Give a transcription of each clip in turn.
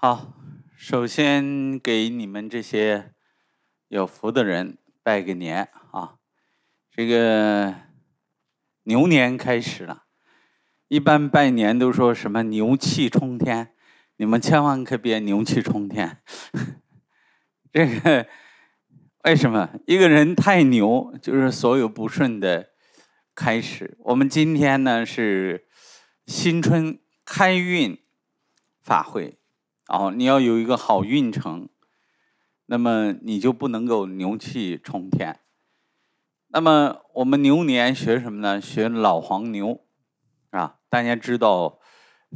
好，首先给你们这些有福的人拜个年啊！这个牛年开始了，一般拜年都说什么牛气冲天，你们千万可别牛气冲天。这个为什么一个人太牛，就是所有不顺的开始。我们今天呢是新春开运法会。哦，你要有一个好运程，那么你就不能够牛气冲天。那么我们牛年学什么呢？学老黄牛啊！大家知道，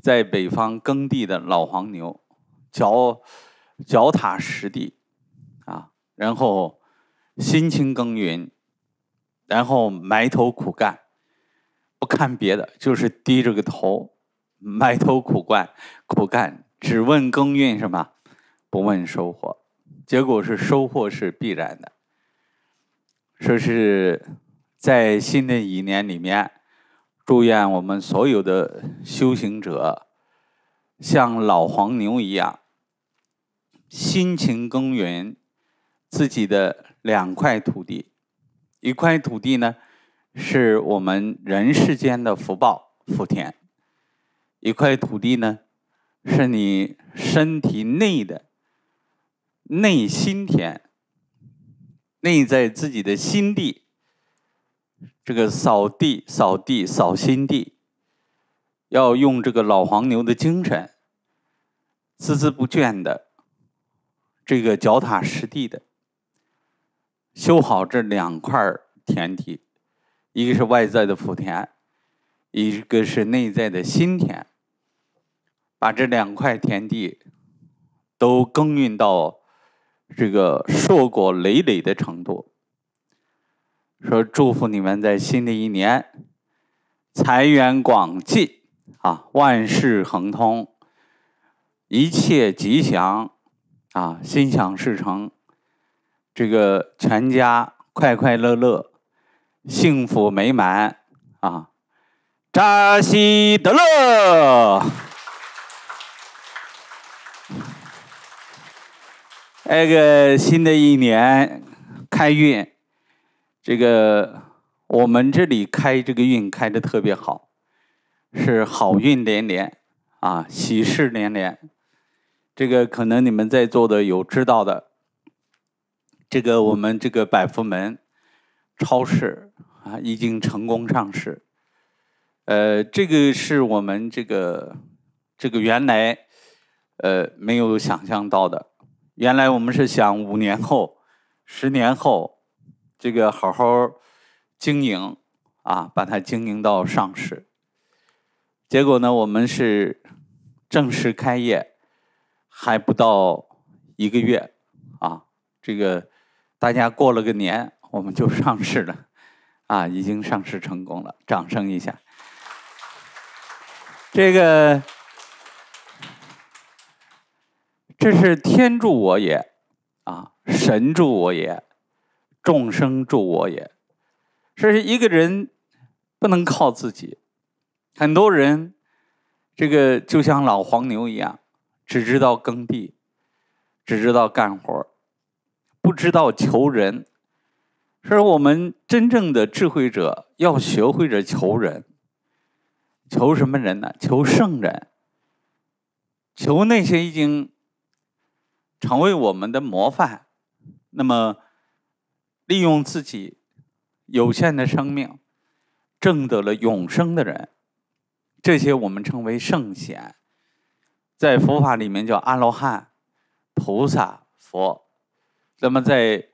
在北方耕地的老黄牛，脚脚踏实地啊，然后辛勤耕耘，然后埋头苦干，不看别的，就是低着个头，埋头苦干，苦干。只问耕耘什么，不问收获，结果是收获是必然的。说是在新的一年里面，祝愿我们所有的修行者像老黄牛一样辛勤耕耘自己的两块土地，一块土地呢是我们人世间的福报福田，一块土地呢。是你身体内的内心田，内在自己的心地，这个扫地扫地扫心地，要用这个老黄牛的精神，孜孜不倦的，这个脚踏实地的，修好这两块田地，一个是外在的福田，一个是内在的心田。把这两块田地都耕耘到这个硕果累累的程度。说祝福你们在新的一年财源广进啊，万事亨通，一切吉祥啊，心想事成，这个全家快快乐乐，幸福美满啊！扎西德勒。那个新的一年开运，这个我们这里开这个运开的特别好，是好运连连啊，喜事连连。这个可能你们在座的有知道的，这个我们这个百福门超市啊已经成功上市，呃，这个是我们这个这个原来呃没有想象到的。原来我们是想五年后、十年后，这个好好经营，啊，把它经营到上市。结果呢，我们是正式开业还不到一个月，啊，这个大家过了个年，我们就上市了，啊，已经上市成功了，掌声一下。这个。这是天助我也，啊，神助我也，众生助我也，这是一个人不能靠自己。很多人，这个就像老黄牛一样，只知道耕地，只知道干活不知道求人。所以，我们真正的智慧者要学会着求人，求什么人呢？求圣人，求那些已经。成为我们的模范，那么利用自己有限的生命，证得了永生的人，这些我们称为圣贤，在佛法里面叫阿罗汉、菩萨、佛，那么在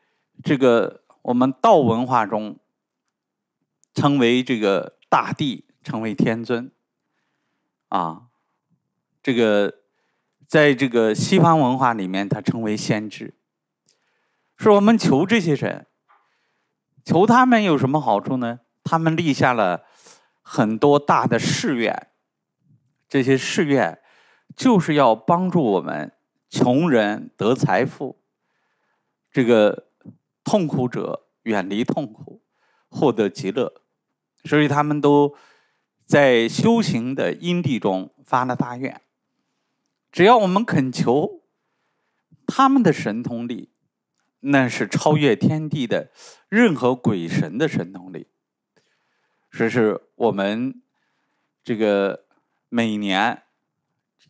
这个我们道文化中，称为这个大帝，称为天尊，啊，这个。在这个西方文化里面，他称为先知。说我们求这些人，求他们有什么好处呢？他们立下了很多大的誓愿，这些誓愿就是要帮助我们穷人得财富，这个痛苦者远离痛苦，获得极乐。所以他们都在修行的因地中发了大愿。只要我们恳求，他们的神通力，那是超越天地的任何鬼神的神通力。所是我们这个每年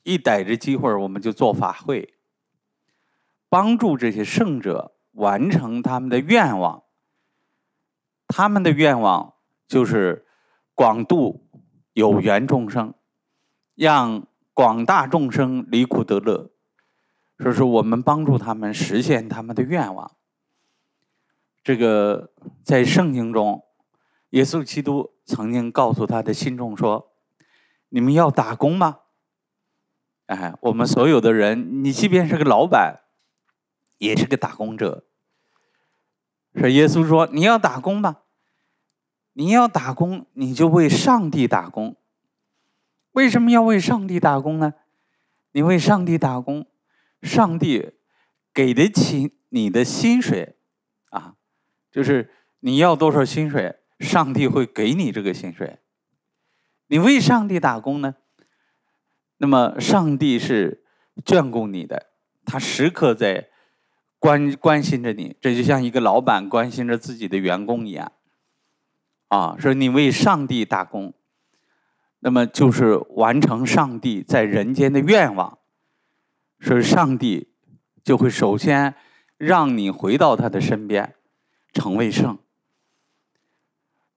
一逮着机会，我们就做法会，帮助这些圣者完成他们的愿望。他们的愿望就是广度有缘众生，让。广大众生离苦得乐，所以说我们帮助他们实现他们的愿望。这个在圣经中，耶稣基督曾经告诉他的信众说：“你们要打工吗？”哎，我们所有的人，你即便是个老板，也是个打工者。说耶稣说：“你要打工吗？你要打工，你就为上帝打工。”为什么要为上帝打工呢？你为上帝打工，上帝给得起你的薪水啊，就是你要多少薪水，上帝会给你这个薪水。你为上帝打工呢，那么上帝是眷顾你的，他时刻在关关心着你，这就像一个老板关心着自己的员工一样啊。说你为上帝打工。那么就是完成上帝在人间的愿望，所以上帝就会首先让你回到他的身边，成为圣。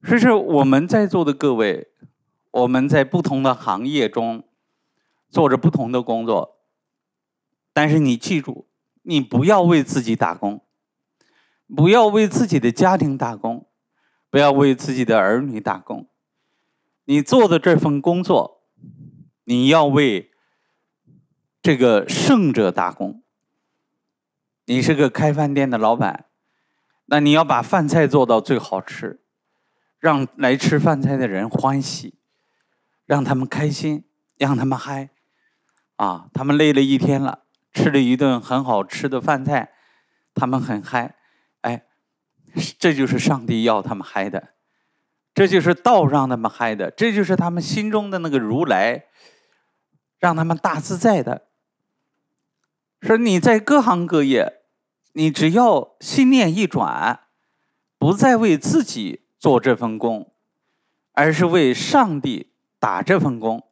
所以说我们在座的各位，我们在不同的行业中做着不同的工作，但是你记住，你不要为自己打工，不要为自己的家庭打工，不要为自己的儿女打工。你做的这份工作，你要为这个胜者打工。你是个开饭店的老板，那你要把饭菜做到最好吃，让来吃饭菜的人欢喜，让他们开心，让他们嗨。啊，他们累了一天了，吃了一顿很好吃的饭菜，他们很嗨。哎，这就是上帝要他们嗨的。这就是道让他们嗨的，这就是他们心中的那个如来，让他们大自在的。说你在各行各业，你只要心念一转，不再为自己做这份工，而是为上帝打这份工，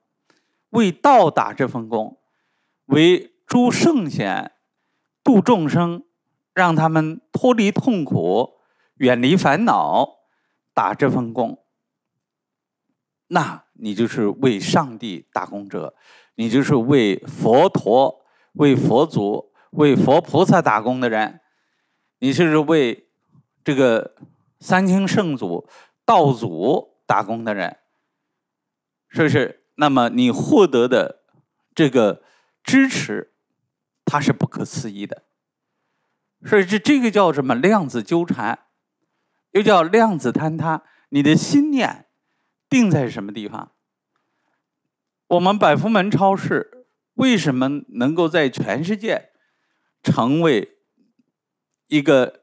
为道打这份工，为诸圣贤度众生，让他们脱离痛苦，远离烦恼。打这份工，那你就是为上帝打工者，你就是为佛陀、为佛祖、为佛菩萨打工的人，你就是为这个三清圣祖道祖打工的人，是不是？那么你获得的这个支持，它是不可思议的，所以这这个叫什么量子纠缠？又叫量子坍塌，你的心念定在什么地方？我们百福门超市为什么能够在全世界成为一个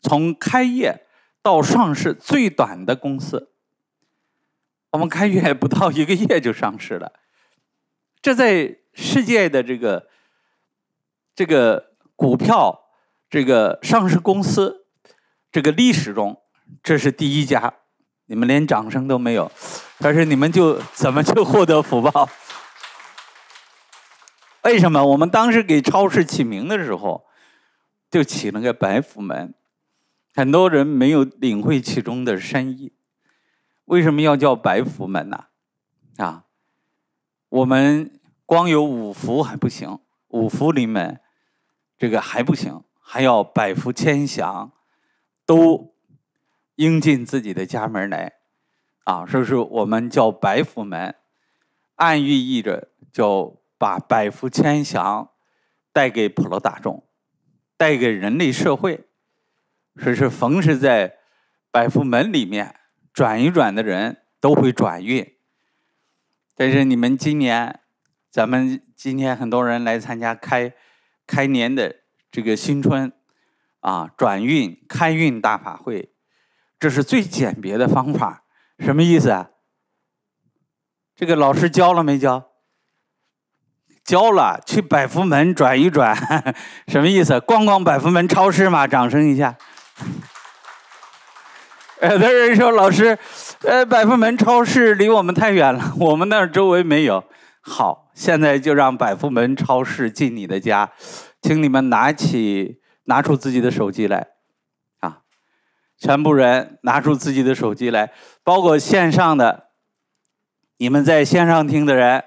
从开业到上市最短的公司？我们开业不到一个月就上市了，这在世界的这个这个股票这个上市公司。这个历史中，这是第一家，你们连掌声都没有，但是你们就怎么就获得福报？为什么？我们当时给超市起名的时候，就起了个“白福门”。很多人没有领会其中的深意。为什么要叫“白福门”呢？啊，我们光有五福还不行，五福临门，这个还不行，还要百福千祥。都应进自己的家门来，啊，说是我们叫百福门，暗寓意着叫把百福千祥带给普罗大众，带给人类社会。说是逢是在百福门里面转一转的人都会转运。但是你们今年，咱们今天很多人来参加开开年的这个新春。啊，转运开运大法会，这是最简别的方法，什么意思啊？这个老师教了没教？教了，去百福门转一转，什么意思？逛逛百福门超市嘛！掌声一下。有的人说老师，呃，百福门超市离我们太远了，我们那儿周围没有。好，现在就让百福门超市进你的家，请你们拿起。拿出自己的手机来，啊，全部人拿出自己的手机来，包括线上的，你们在线上听的人，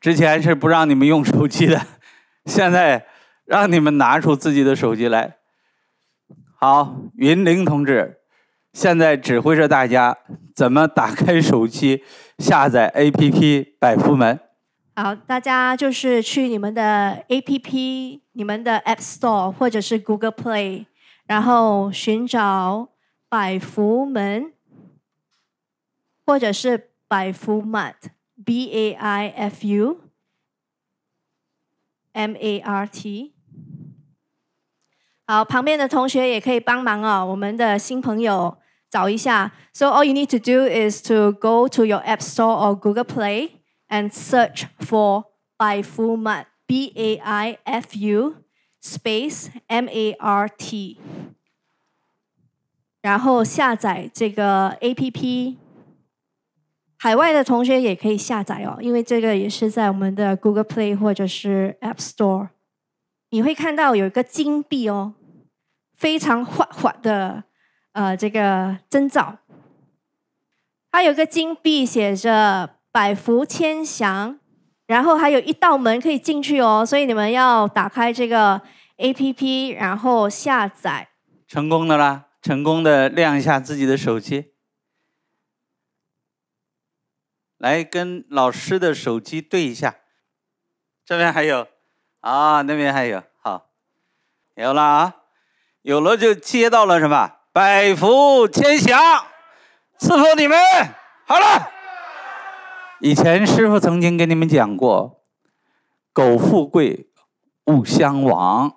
之前是不让你们用手机的，现在让你们拿出自己的手机来。好，云玲同志，现在指挥着大家怎么打开手机，下载 APP 百福门。好，大家就是去你们的 APP、你们的 App Store 或者是 Google Play，然后寻找百福门，或者是百福 Mart，B A I F U M A R T。好，旁边的同学也可以帮忙哦，我们的新朋友找一下。So all you need to do is to go to your App Store or Google Play。and search for bai f u mart b a i f u space m a r t，然后下载这个 A P P，海外的同学也可以下载哦，因为这个也是在我们的 Google Play 或者是 App Store，你会看到有一个金币哦，非常滑滑的呃这个征兆，它有个金币写着。百福千祥，然后还有一道门可以进去哦，所以你们要打开这个 APP，然后下载成功的啦，成功的亮一下自己的手机，来跟老师的手机对一下，这边还有，啊那边还有，好，有了啊，有了就接到了什么？百福千祥，伺候你们，好了。以前师傅曾经给你们讲过，“苟富贵，勿相忘”，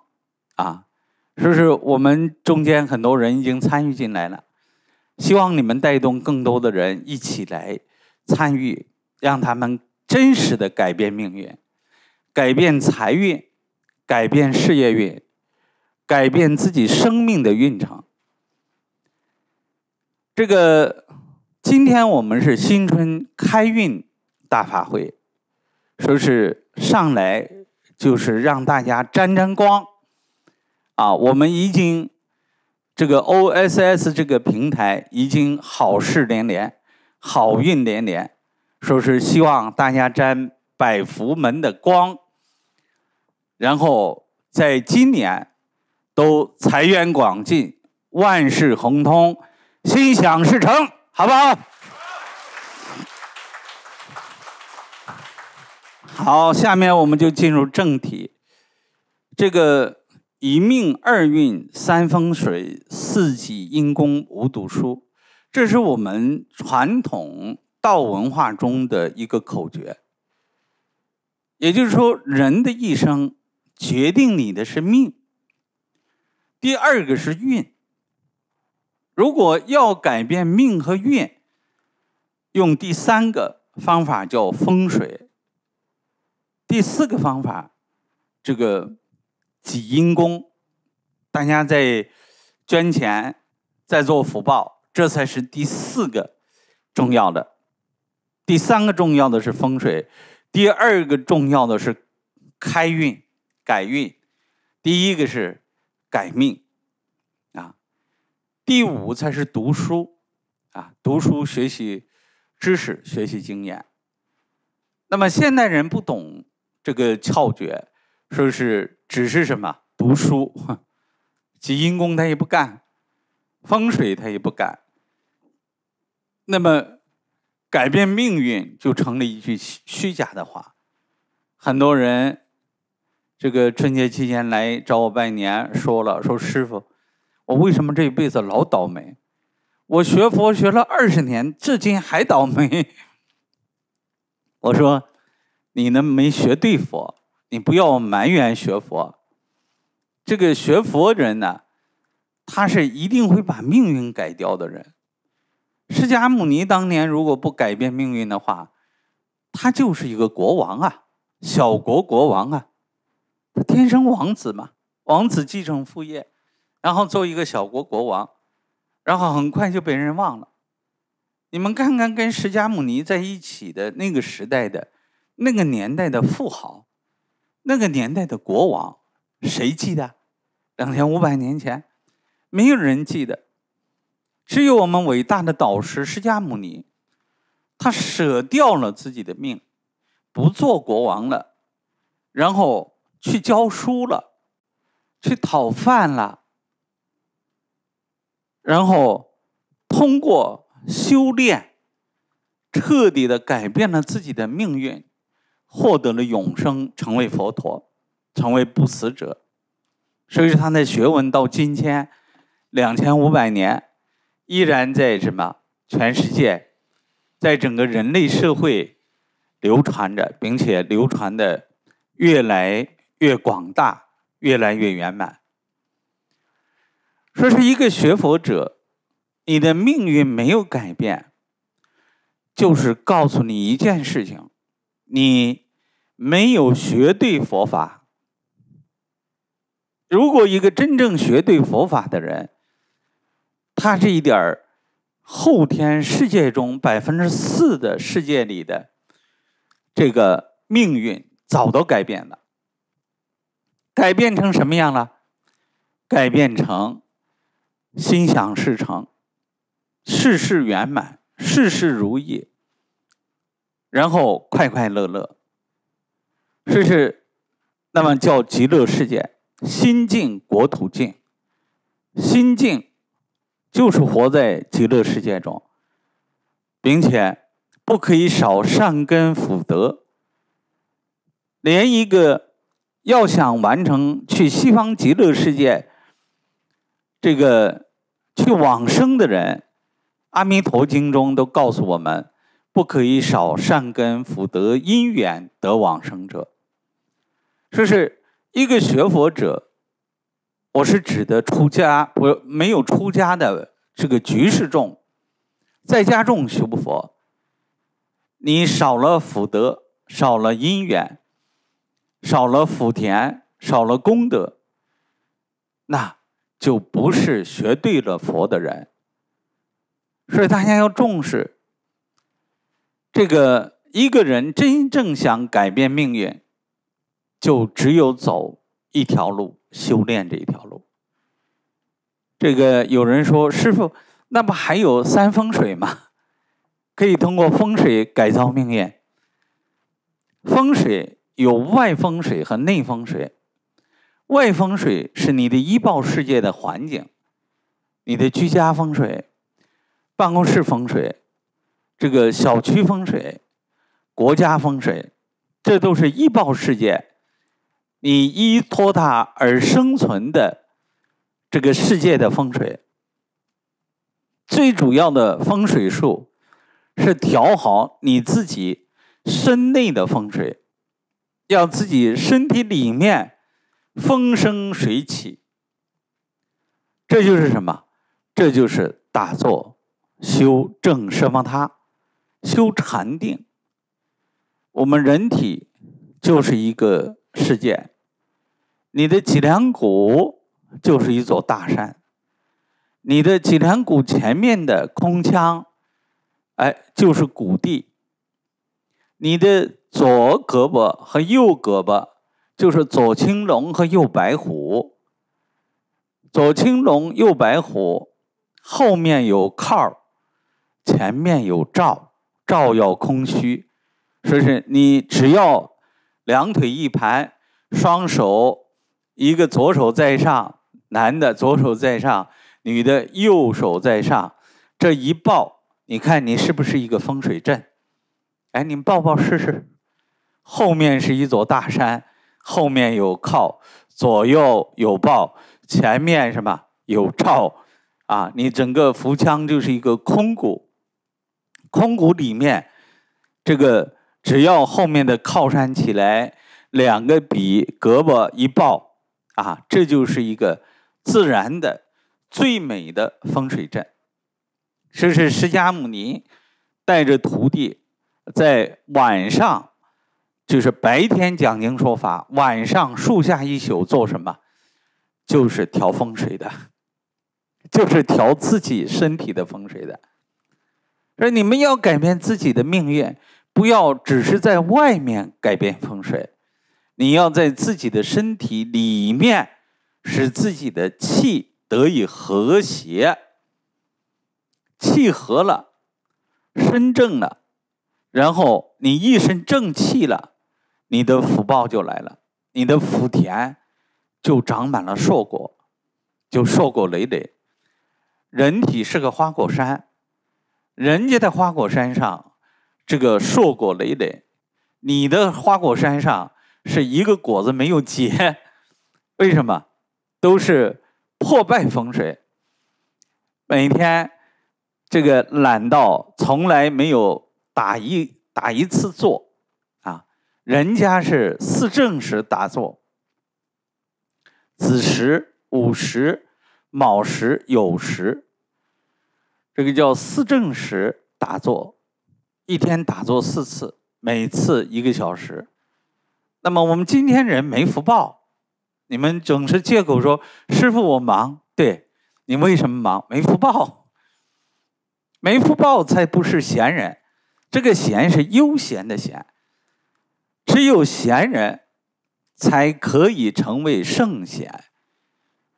啊，是不是我们中间很多人已经参与进来了？希望你们带动更多的人一起来参与，让他们真实的改变命运，改变财运，改变事业运，改变自己生命的运程。这个，今天我们是新春开运。大发挥，说是上来就是让大家沾沾光，啊，我们已经这个 OSS 这个平台已经好事连连，好运连连，说是希望大家沾百福门的光，然后在今年都财源广进，万事亨通，心想事成，好不好？好，下面我们就进入正题。这个一命二运三风水四己阴功无读书，这是我们传统道文化中的一个口诀。也就是说，人的一生决定你的是命，第二个是运。如果要改变命和运，用第三个方法叫风水。第四个方法，这个积阴功，大家在捐钱，在做福报，这才是第四个重要的。第三个重要的是风水，第二个重要的是开运改运，第一个是改命啊。第五才是读书啊，读书学习知识，学习经验。那么现代人不懂。这个窍诀，说是只是什么读书，积阴功他也不干，风水他也不干。那么改变命运就成了一句虚假的话。很多人这个春节期间来找我拜年，说了说师傅，我为什么这一辈子老倒霉？我学佛学了二十年，至今还倒霉。我说。你呢？没学对佛，你不要埋怨学佛。这个学佛人呢，他是一定会把命运改掉的人。释迦牟尼当年如果不改变命运的话，他就是一个国王啊，小国国王啊。他天生王子嘛，王子继承父业，然后做一个小国国王，然后很快就被人忘了。你们看看跟释迦牟尼在一起的那个时代的。那个年代的富豪，那个年代的国王，谁记得？两千五百年前，没有人记得。只有我们伟大的导师释迦牟尼，他舍掉了自己的命，不做国王了，然后去教书了，去讨饭了，然后通过修炼，彻底的改变了自己的命运。获得了永生，成为佛陀，成为不死者。所以说，他的学问到今天，两千五百年，依然在什么？全世界，在整个人类社会流传着，并且流传的越来越广大，越来越圆满。说是一个学佛者，你的命运没有改变，就是告诉你一件事情，你。没有学对佛法。如果一个真正学对佛法的人，他这一点儿后天世界中百分之四的世界里的这个命运，早都改变了。改变成什么样了？改变成心想事成，事事圆满，事事如意，然后快快乐乐。是是，那么叫极乐世界，心境国土净。心境就是活在极乐世界中，并且不可以少善根福德。连一个要想完成去西方极乐世界这个去往生的人，《阿弥陀经》中都告诉我们，不可以少善根福德因缘得往生者。就是一个学佛者，我是指的出家，我没有出家的这个居士众，在家众学不佛，你少了福德，少了因缘，少了福田，少了功德，那就不是学对了佛的人。所以大家要重视这个一个人真正想改变命运。就只有走一条路，修炼这一条路。这个有人说：“师傅，那不还有三风水吗？可以通过风水改造命运。风水有外风水和内风水。外风水是你的医报世界的环境，你的居家风水、办公室风水、这个小区风水、国家风水，这都是医报世界。”你依托它而生存的这个世界的风水，最主要的风水术是调好你自己身内的风水，让自己身体里面风生水起。这就是什么？这就是打坐、修正、十方他修禅定。我们人体就是一个世界。你的脊梁骨就是一座大山，你的脊梁骨前面的空腔，哎，就是谷地。你的左胳膊和右胳膊就是左青龙和右白虎，左青龙右白虎，后面有靠，前面有照，照要空虚。说是你只要两腿一盘，双手。一个左手在上，男的左手在上，女的右手在上，这一抱，你看你是不是一个风水阵？哎，你抱抱试试。后面是一座大山，后面有靠，左右有抱，前面什么有照，啊，你整个腹腔就是一个空谷，空谷里面，这个只要后面的靠山起来，两个笔胳膊一抱。啊，这就是一个自然的、最美的风水阵。这是释迦牟尼带着徒弟在晚上，就是白天讲经说法，晚上树下一宿做什么？就是调风水的，就是调自己身体的风水的。说你们要改变自己的命运，不要只是在外面改变风水。你要在自己的身体里面，使自己的气得以和谐，气和了，身正了，然后你一身正气了，你的福报就来了，你的福田就长满了硕果，就硕果累累。人体是个花果山，人家的花果山上这个硕果累累，你的花果山上。是一个果子没有结，为什么？都是破败风水。每天这个懒到从来没有打一打一次坐啊，人家是四正时打坐，子时、午时、卯时、酉时，这个叫四正时打坐，一天打坐四次，每次一个小时。那么我们今天人没福报，你们总是借口说师傅我忙，对你为什么忙？没福报，没福报才不是闲人，这个闲是悠闲的闲，只有闲人才可以成为圣贤，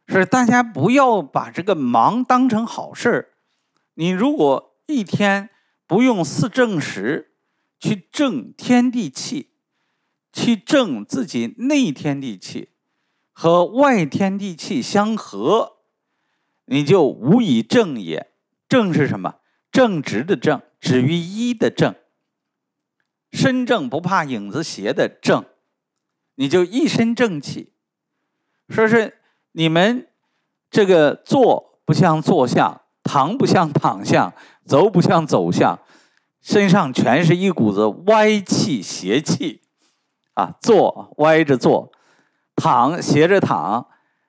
所以大家不要把这个忙当成好事儿。你如果一天不用四正时去正天地气。去正自己内天地气，和外天地气相合，你就无以正也。正是什么？正直的正，止于一的正。身正不怕影子斜的正，你就一身正气。说是你们这个坐不像坐相，躺不像躺相，走不像走相，身上全是一股子歪气邪气。啊，坐歪着坐，躺斜着躺，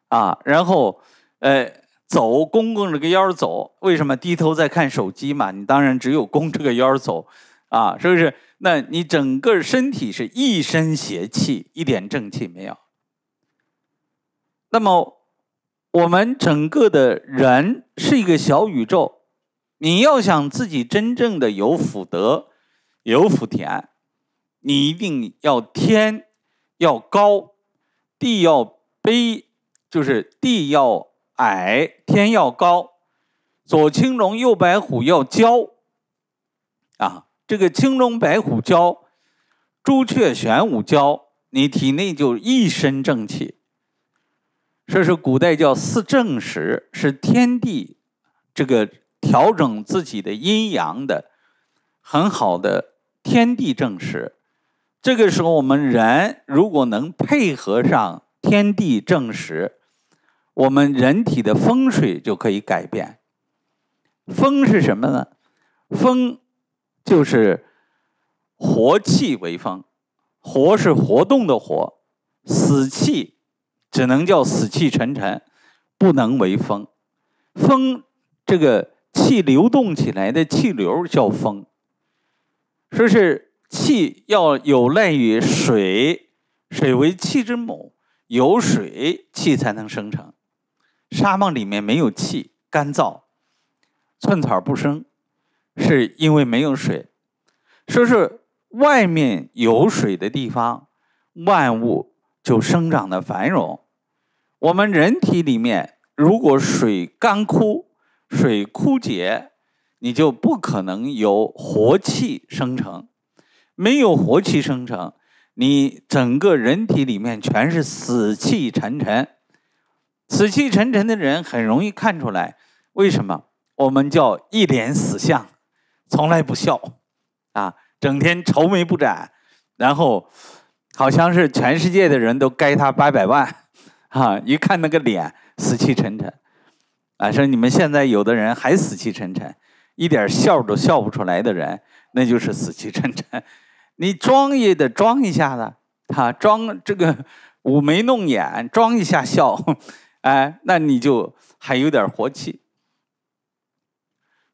啊，然后，呃，走弓弓着个腰走，为什么低头在看手机嘛？你当然只有弓着个腰走，啊，是不是？那你整个身体是一身邪气，一点正气没有。那么，我们整个的人是一个小宇宙，你要想自己真正的有福德，有福田。你一定要天要高，地要卑，就是地要矮，天要高。左青龙，右白虎，要交。啊，这个青龙白虎交，朱雀玄武交，你体内就一身正气。这是古代叫四正时，是天地这个调整自己的阴阳的很好的天地正时。这个时候，我们人如果能配合上天地正时，我们人体的风水就可以改变。风是什么呢？风就是活气为风，活是活动的活，死气只能叫死气沉沉，不能为风。风这个气流动起来的气流叫风。说是。气要有赖于水，水为气之母，有水气才能生成。沙漠里面没有气，干燥，寸草不生，是因为没有水。说是外面有水的地方，万物就生长的繁荣。我们人体里面，如果水干枯、水枯竭，你就不可能有活气生成。没有活气生成，你整个人体里面全是死气沉沉。死气沉沉的人很容易看出来，为什么？我们叫一脸死相，从来不笑，啊，整天愁眉不展，然后好像是全世界的人都该他八百万，哈，一看那个脸死气沉沉，啊，说你们现在有的人还死气沉沉，一点笑都笑不出来的人，那就是死气沉沉。你装也得装一下的，哈，装这个，捂眉弄眼，装一下笑，哎，那你就还有点活气。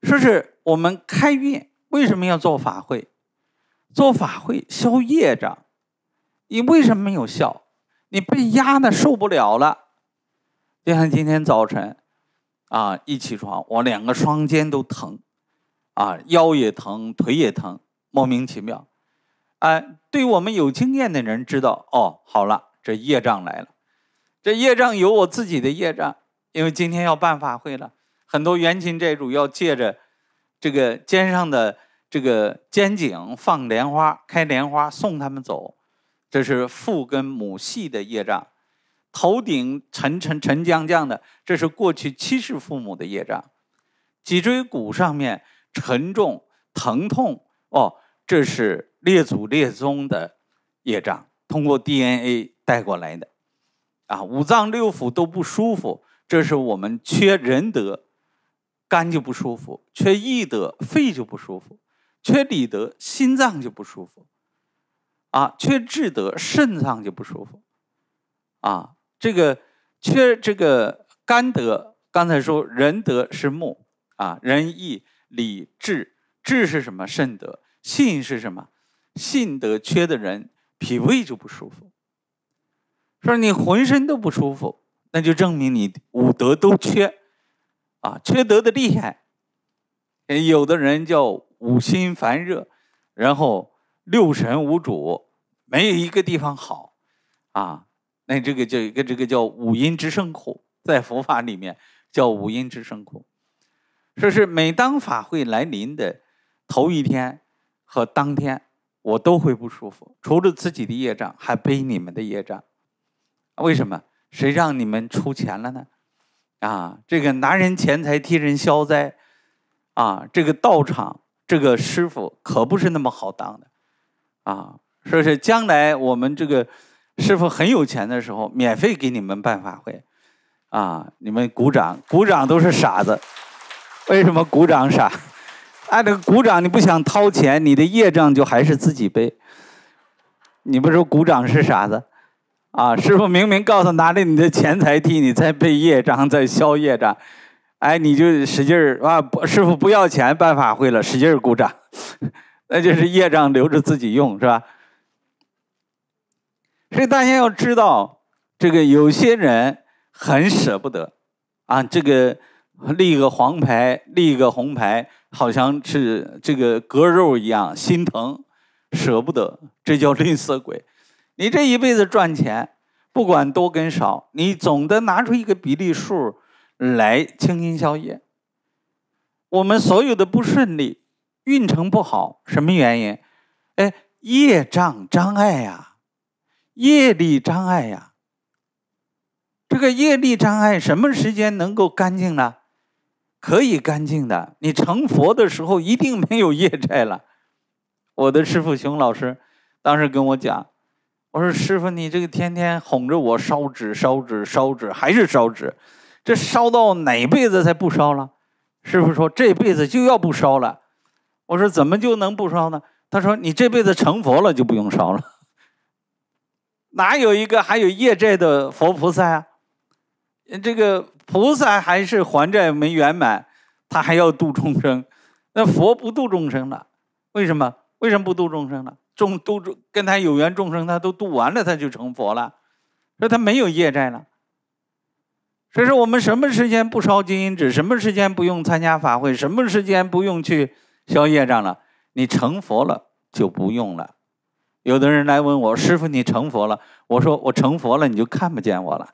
说是我们开运，为什么要做法会？做法会消业障，你为什么没有笑？你被压的受不了了，就像今天早晨，啊，一起床，我两个双肩都疼，啊，腰也疼，腿也疼，莫名其妙。哎，对我们有经验的人知道哦，好了，这业障来了。这业障有我自己的业障，因为今天要办法会了，很多元勤债主要借着这个肩上的这个肩颈放莲花、开莲花送他们走。这是父跟母系的业障，头顶沉沉沉降降的，这是过去七世父母的业障。脊椎骨上面沉重疼痛哦，这是。列祖列宗的业障，通过 DNA 带过来的，啊，五脏六腑都不舒服。这是我们缺仁德，肝就不舒服；缺义德，肺就不舒服；缺礼德，心脏就不舒服；啊，缺智德，肾脏就不舒服。啊，这个缺这个肝德，刚才说仁德是木，啊，仁义礼智，智是什么？肾德，信是什么？性德缺的人，脾胃就不舒服，说你浑身都不舒服，那就证明你五德都缺，啊，缺德的厉害。有的人叫五心烦热，然后六神无主，没有一个地方好，啊，那这个叫一个这个叫五阴之生苦，在佛法里面叫五阴之生苦，说是每当法会来临的头一天和当天。我都会不舒服，除了自己的业障，还背你们的业障，为什么？谁让你们出钱了呢？啊，这个拿人钱财替人消灾，啊，这个道场，这个师傅可不是那么好当的，啊，说是将来我们这个师傅很有钱的时候，免费给你们办法会，啊，你们鼓掌，鼓掌都是傻子，为什么鼓掌傻？哎，这个鼓掌，你不想掏钱，你的业障就还是自己背。你不说鼓掌是傻子？啊，师傅明明告诉拿着你的钱财替你再背业障，再消业障。哎，你就使劲儿啊！师傅不要钱，办法会了，使劲鼓掌，那就是业障留着自己用，是吧？所以大家要知道，这个有些人很舍不得啊，这个立个黄牌，立个红牌。好像是这个割肉一样心疼，舍不得，这叫吝啬鬼。你这一辈子赚钱，不管多跟少，你总得拿出一个比例数来清心消业。我们所有的不顺利、运程不好，什么原因？哎，业障障碍呀，业力障碍呀。这个业力障碍，什么时间能够干净呢？可以干净的，你成佛的时候一定没有业债了。我的师傅熊老师当时跟我讲：“我说师傅，你这个天天哄着我烧纸、烧纸、烧纸，还是烧纸，这烧到哪辈子才不烧了？”师傅说：“这辈子就要不烧了。”我说：“怎么就能不烧呢？”他说：“你这辈子成佛了就不用烧了，哪有一个还有业债的佛菩萨啊？这个。”菩萨还是还债没圆满，他还要度众生。那佛不度众生了，为什么？为什么不度众生了？众度众跟他有缘众生，他都度完了，他就成佛了，说他没有业债了。所以说，我们什么时间不烧金银纸？什么时间不用参加法会？什么时间不用去消业障了？你成佛了就不用了。有的人来问我：“师傅，你成佛了？”我说：“我成佛了，你就看不见我了。”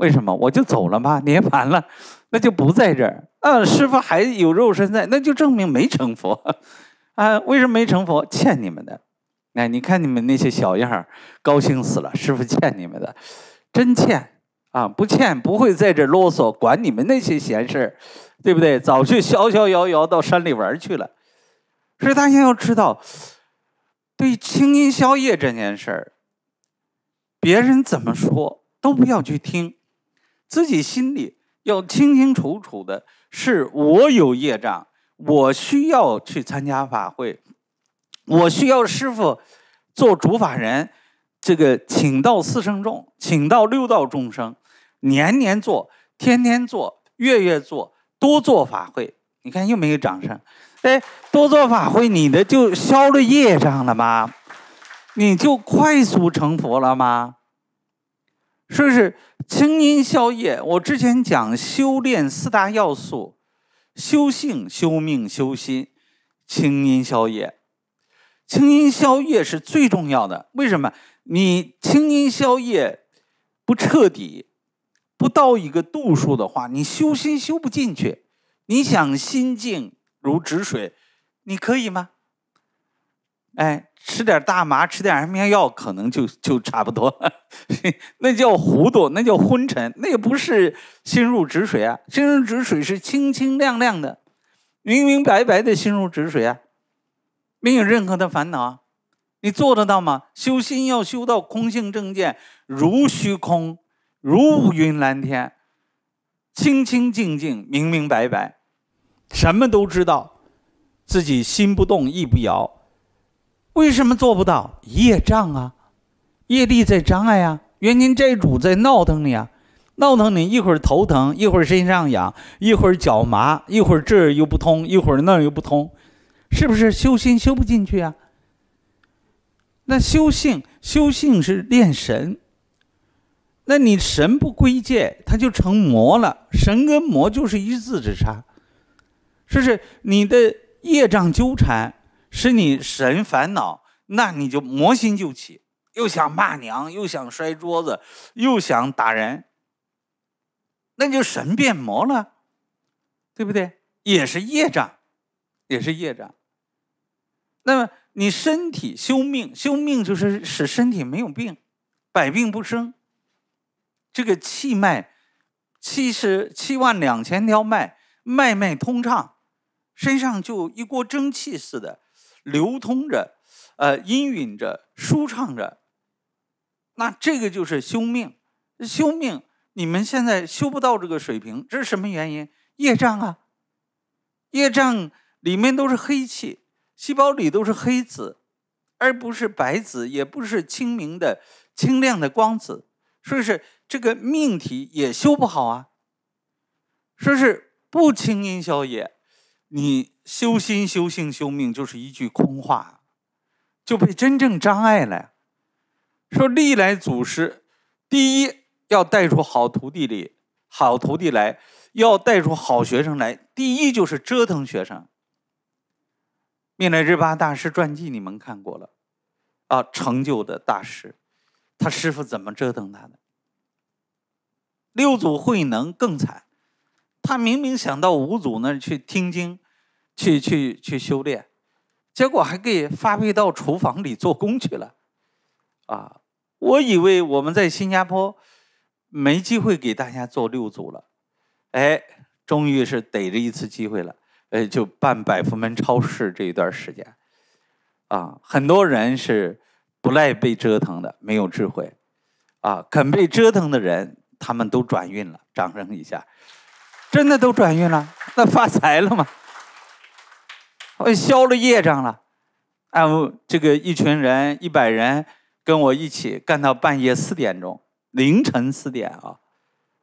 为什么我就走了吗？涅槃了，那就不在这儿。啊，师傅还有肉身在，那就证明没成佛。啊，为什么没成佛？欠你们的。哎，你看你们那些小样儿，高兴死了。师傅欠你们的，真欠啊！不欠不会在这啰嗦，管你们那些闲事儿，对不对？早去逍逍遥遥到山里玩去了。所以大家要知道，对清音宵夜这件事儿，别人怎么说都不要去听。自己心里要清清楚楚的，是我有业障，我需要去参加法会，我需要师傅做主法人，这个请到四圣众，请到六道众生，年年做，天天做，月月做，多做法会。你看又没有掌声，哎，多做法会，你的就消了业障了吗？你就快速成佛了吗？说是清音消业，我之前讲修炼四大要素：修性、修命、修心。清音消业，清音消业是最重要的。为什么？你清音消业不彻底，不到一个度数的话，你修心修不进去。你想心静如止水，你可以吗？哎。吃点大麻，吃点安眠药，可能就就差不多了。那叫糊涂，那叫昏沉，那也不是心如止水啊！心如止水是清清亮亮的，明明白白的心如止水啊，没有任何的烦恼啊！你做得到吗？修心要修到空性正见，如虚空，如云蓝天，清清静静，明明白白，什么都知道，自己心不动意不摇。为什么做不到？业障啊，业力在障碍啊，冤亲债主在闹腾你啊，闹腾你一会儿头疼，一会儿身上痒，一会儿脚麻，一会儿这儿又不通，一会儿那儿又不通，是不是修心修不进去啊？那修性，修性是练神，那你神不归界，它就成魔了。神跟魔就是一字之差，说是你的业障纠缠。是你神烦恼，那你就魔心就起，又想骂娘，又想摔桌子，又想打人，那就神变魔了，对不对？也是业障，也是业障。那么你身体修命，修命就是使身体没有病，百病不生。这个气脉，气是七万两千条脉，脉脉通畅，身上就一锅蒸汽似的。流通着，呃，氤氲着，舒畅着。那这个就是修命，修命。你们现在修不到这个水平，这是什么原因？业障啊！业障里面都是黑气，细胞里都是黑子，而不是白子，也不是清明的、清亮的光子。说是这个命体也修不好啊。说是不轻音消也，你。修心、修性、修命，就是一句空话，就被真正障碍了。说历来祖师，第一要带出好徒弟里好徒弟来，要带出好学生来，第一就是折腾学生。命来日巴大师传记你们看过了，啊，成就的大师，他师傅怎么折腾他的？六祖慧能更惨，他明明想到五祖那儿去听经。去去去修炼，结果还给发配到厨房里做工去了，啊！我以为我们在新加坡没机会给大家做六组了，哎，终于是逮着一次机会了，呃，就办百福门超市这一段时间，啊，很多人是不赖被折腾的，没有智慧，啊，肯被折腾的人，他们都转运了，掌声一下，真的都转运了，那发财了吗？我消了业障了，啊，这个一群人一百人跟我一起干到半夜四点钟，凌晨四点啊，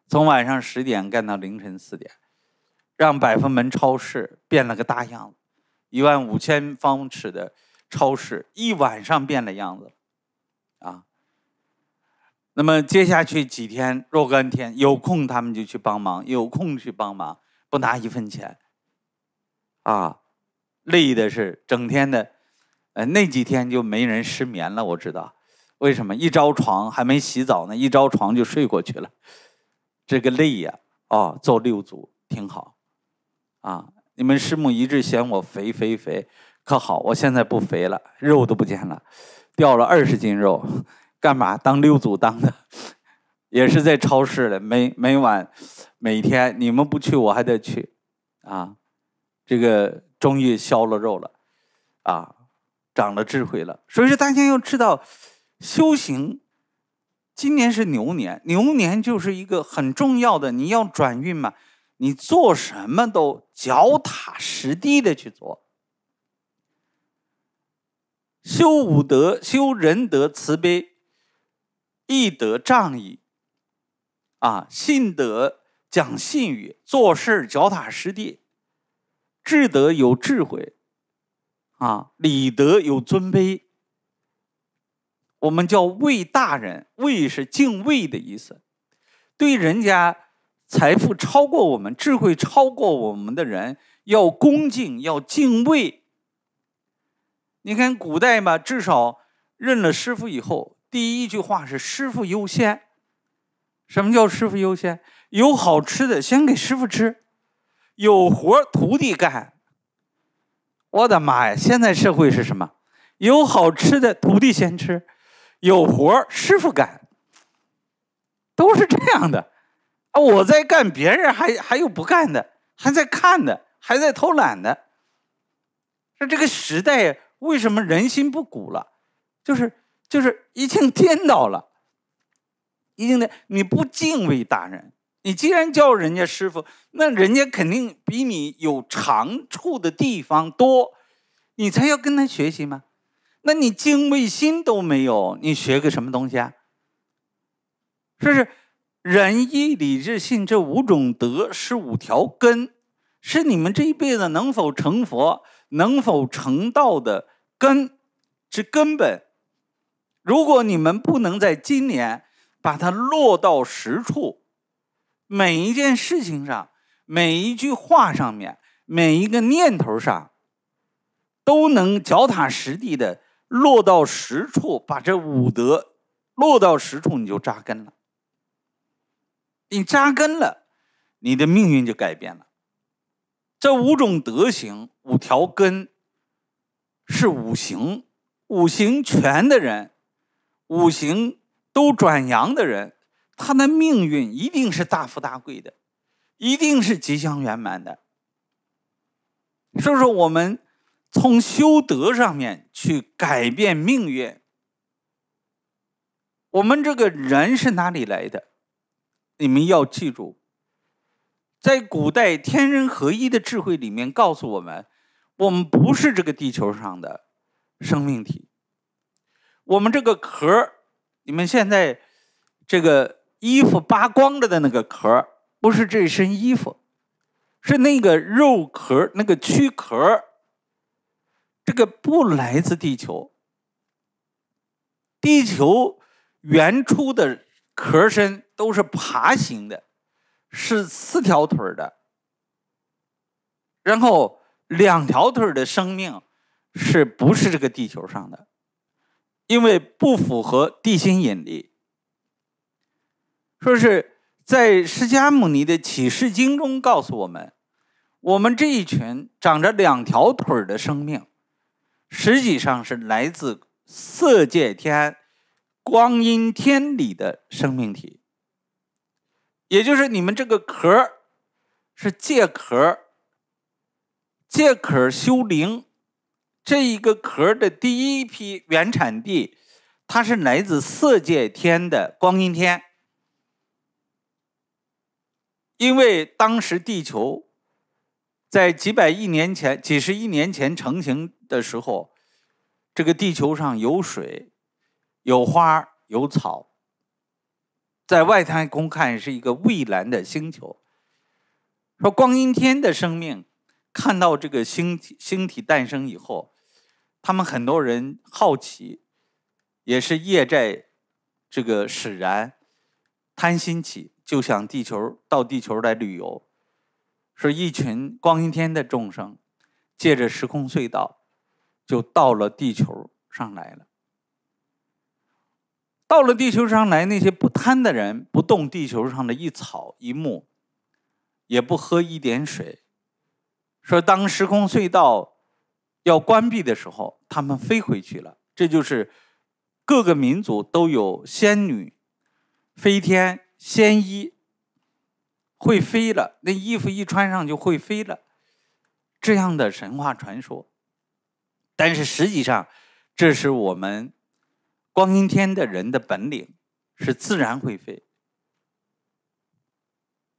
从晚上十点干到凌晨四点，让百福门超市变了个大样子，一万五千方尺的超市一晚上变了样子，啊，那么接下去几天若干天有空他们就去帮忙，有空去帮忙，不拿一分钱，啊。累的是，整天的，呃，那几天就没人失眠了。我知道，为什么一着床还没洗澡呢？一着床就睡过去了。这个累呀！哦，做六组挺好，啊，你们师母一直嫌我肥肥肥，可好？我现在不肥了，肉都不见了，掉了二十斤肉。干嘛当六组当的？也是在超市里，每每晚、每天，你们不去我还得去，啊，这个。终于消了肉了，啊，长了智慧了。所以说，大家要知道，修行。今年是牛年，牛年就是一个很重要的，你要转运嘛，你做什么都脚踏实地的去做。修五德：修仁德、慈悲、义德、仗义。啊，信德讲信誉，做事脚踏实地。智德有智慧，啊，礼德有尊卑。我们叫畏大人，畏是敬畏的意思。对人家财富超过我们、智慧超过我们的人，要恭敬，要敬畏。你看古代嘛，至少认了师傅以后，第一句话是“师傅优先”。什么叫“师傅优先”？有好吃的，先给师傅吃。有活徒弟干，我的妈呀！现在社会是什么？有好吃的徒弟先吃，有活师傅干，都是这样的啊！我在干，别人还还有不干的，还在看的，还在偷懒的。那这个时代为什么人心不古了？就是就是已经颠倒了，已经的你不敬畏大人。你既然叫人家师傅，那人家肯定比你有长处的地方多，你才要跟他学习吗？那你敬畏心都没有，你学个什么东西啊？不是仁义礼智信这五种德，是五条根，是你们这一辈子能否成佛、能否成道的根之根本。如果你们不能在今年把它落到实处，每一件事情上，每一句话上面，每一个念头上，都能脚踏实地的落到实处，把这五德落到实处，你就扎根了。你扎根了，你的命运就改变了。这五种德行、五条根，是五行、五行全的人，五行都转阳的人。他的命运一定是大富大贵的，一定是吉祥圆满的。所以说，我们从修德上面去改变命运。我们这个人是哪里来的？你们要记住，在古代天人合一的智慧里面告诉我们：我们不是这个地球上的生命体，我们这个壳你们现在这个。衣服扒光了的那个壳不是这身衣服，是那个肉壳那个躯壳这个不来自地球，地球原初的壳身都是爬行的，是四条腿的。然后两条腿的生命是不是这个地球上的，因为不符合地心引力。说是在释迦牟尼的《启示经》中告诉我们，我们这一群长着两条腿儿的生命，实际上是来自色界天、光阴天里的生命体。也就是你们这个壳儿是借壳儿，壳儿修灵，这一个壳儿的第一批原产地，它是来自色界天的光阴天。因为当时地球在几百亿年前、几十亿年前成型的时候，这个地球上有水、有花、有草，在外太空看是一个蔚蓝的星球。说光阴天的生命看到这个星体、星体诞生以后，他们很多人好奇，也是业债这个使然，贪心起。就想地球到地球来旅游，是一群光阴天的众生，借着时空隧道就到了地球上来了。到了地球上来，那些不贪的人，不动地球上的一草一木，也不喝一点水。说当时空隧道要关闭的时候，他们飞回去了。这就是各个民族都有仙女飞天。仙衣会飞了，那衣服一穿上就会飞了，这样的神话传说。但是实际上，这是我们光阴天的人的本领，是自然会飞。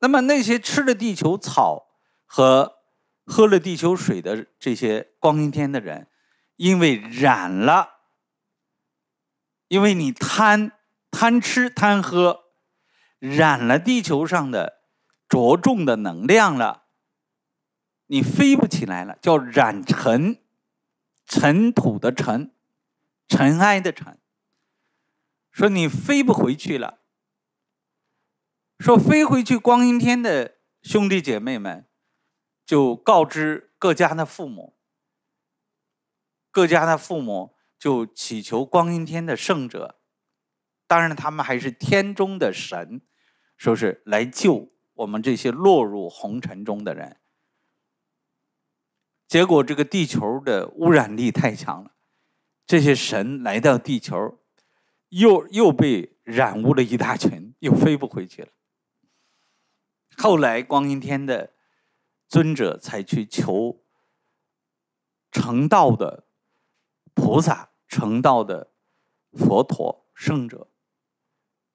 那么那些吃了地球草和喝了地球水的这些光阴天的人，因为染了，因为你贪贪吃贪喝。染了地球上的着重的能量了，你飞不起来了，叫染尘，尘土的尘，尘埃的尘。说你飞不回去了。说飞回去，光阴天的兄弟姐妹们，就告知各家的父母，各家的父母就祈求光阴天的圣者。当然，他们还是天中的神，说是来救我们这些落入红尘中的人。结果，这个地球的污染力太强了，这些神来到地球，又又被染污了一大群，又飞不回去了。后来，光阴天的尊者才去求成道的菩萨、成道的佛陀、圣者。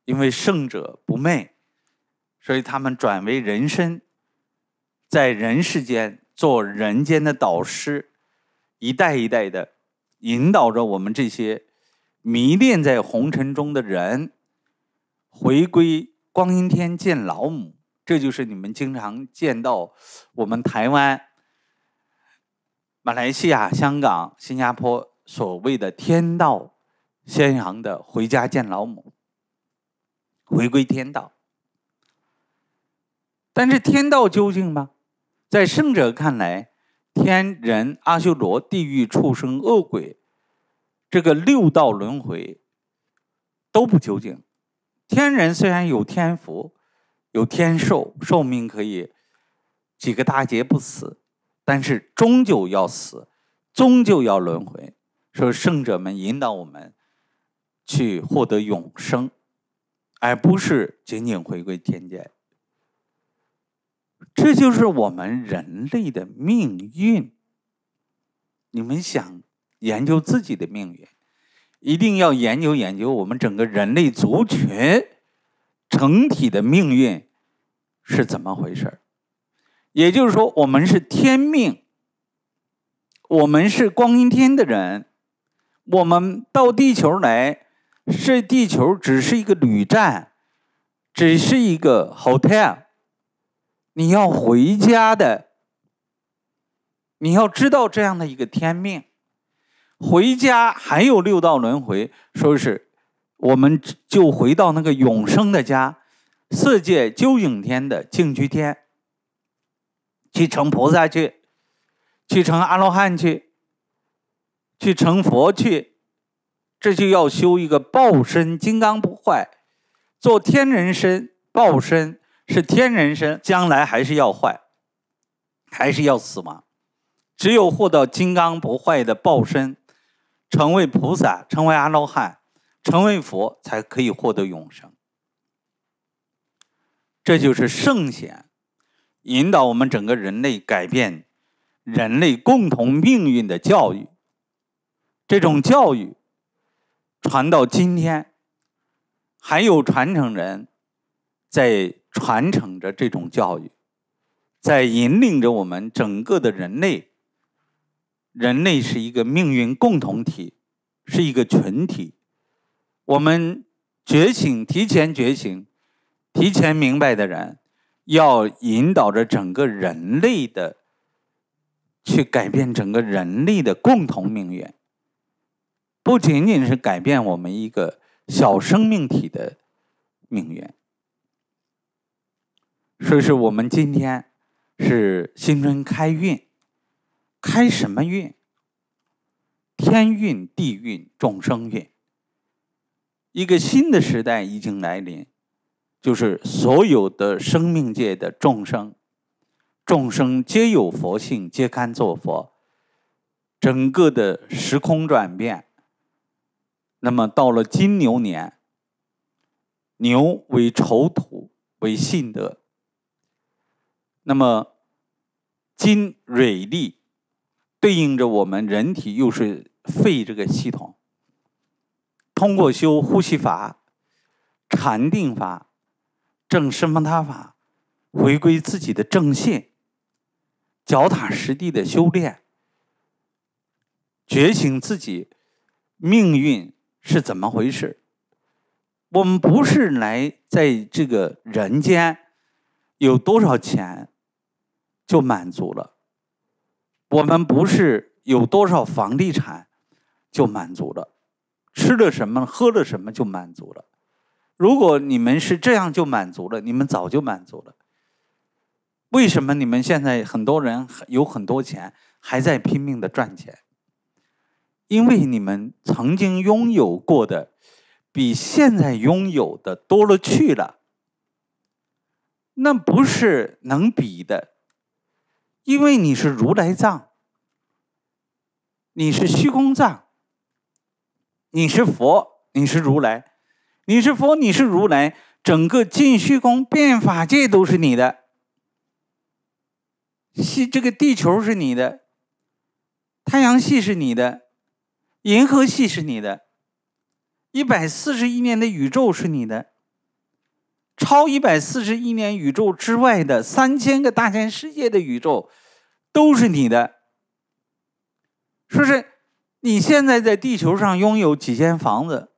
因为圣者不昧，所以他们转为人身，在人世间做人间的导师，一代一代的引导着我们这些迷恋在红尘中的人，回归光阴天见老母。这就是你们经常见到我们台湾、马来西亚、香港、新加坡所谓的“天道宣扬的回家见老母。回归天道，但是天道究竟吗？在圣者看来，天人、阿修罗、地狱、畜生、恶鬼，这个六道轮回都不究竟。天人虽然有天福，有天寿，寿命可以几个大劫不死，但是终究要死，终究要轮回。所以圣者们引导我们去获得永生。而不是仅仅回归天界，这就是我们人类的命运。你们想研究自己的命运，一定要研究研究我们整个人类族群整体的命运是怎么回事也就是说，我们是天命，我们是光阴天的人，我们到地球来。是地球只是一个旅站，只是一个 hotel。你要回家的，你要知道这样的一个天命。回家还有六道轮回，说是我们就回到那个永生的家——世界究竟天的净居天，去成菩萨去，去成阿罗汉去，去成佛去。这就要修一个报身金刚不坏，做天人身报身是天人身，将来还是要坏，还是要死亡。只有获得金刚不坏的报身，成为菩萨，成为阿罗汉，成为佛，才可以获得永生。这就是圣贤引导我们整个人类改变人类共同命运的教育。这种教育。传到今天，还有传承人，在传承着这种教育，在引领着我们整个的人类。人类是一个命运共同体，是一个群体。我们觉醒，提前觉醒，提前明白的人，要引导着整个人类的，去改变整个人类的共同命运。不仅仅是改变我们一个小生命体的命运，所以是我们今天是新春开运，开什么运？天运、地运、众生运。一个新的时代已经来临，就是所有的生命界的众生，众生皆有佛性，皆堪作佛。整个的时空转变。那么到了金牛年，牛为丑土为信德。那么，金蕊利对应着我们人体又是肺这个系统。通过修呼吸法、禅定法、正身方大法，回归自己的正信，脚踏实地的修炼，觉醒自己命运。是怎么回事？我们不是来在这个人间有多少钱就满足了，我们不是有多少房地产就满足了，吃了什么喝了什么就满足了。如果你们是这样就满足了，你们早就满足了。为什么你们现在很多人有很多钱还在拼命的赚钱？因为你们曾经拥有过的，比现在拥有的多了去了，那不是能比的。因为你是如来藏，你是虚空藏，你是佛，你是如来，你是佛，你是如来，整个尽虚空变法界都是你的，系这个地球是你的，太阳系是你的。银河系是你的，一百四十亿年的宇宙是你的，超一百四十亿年宇宙之外的三千个大千世界的宇宙都是你的。说是你现在在地球上拥有几间房子，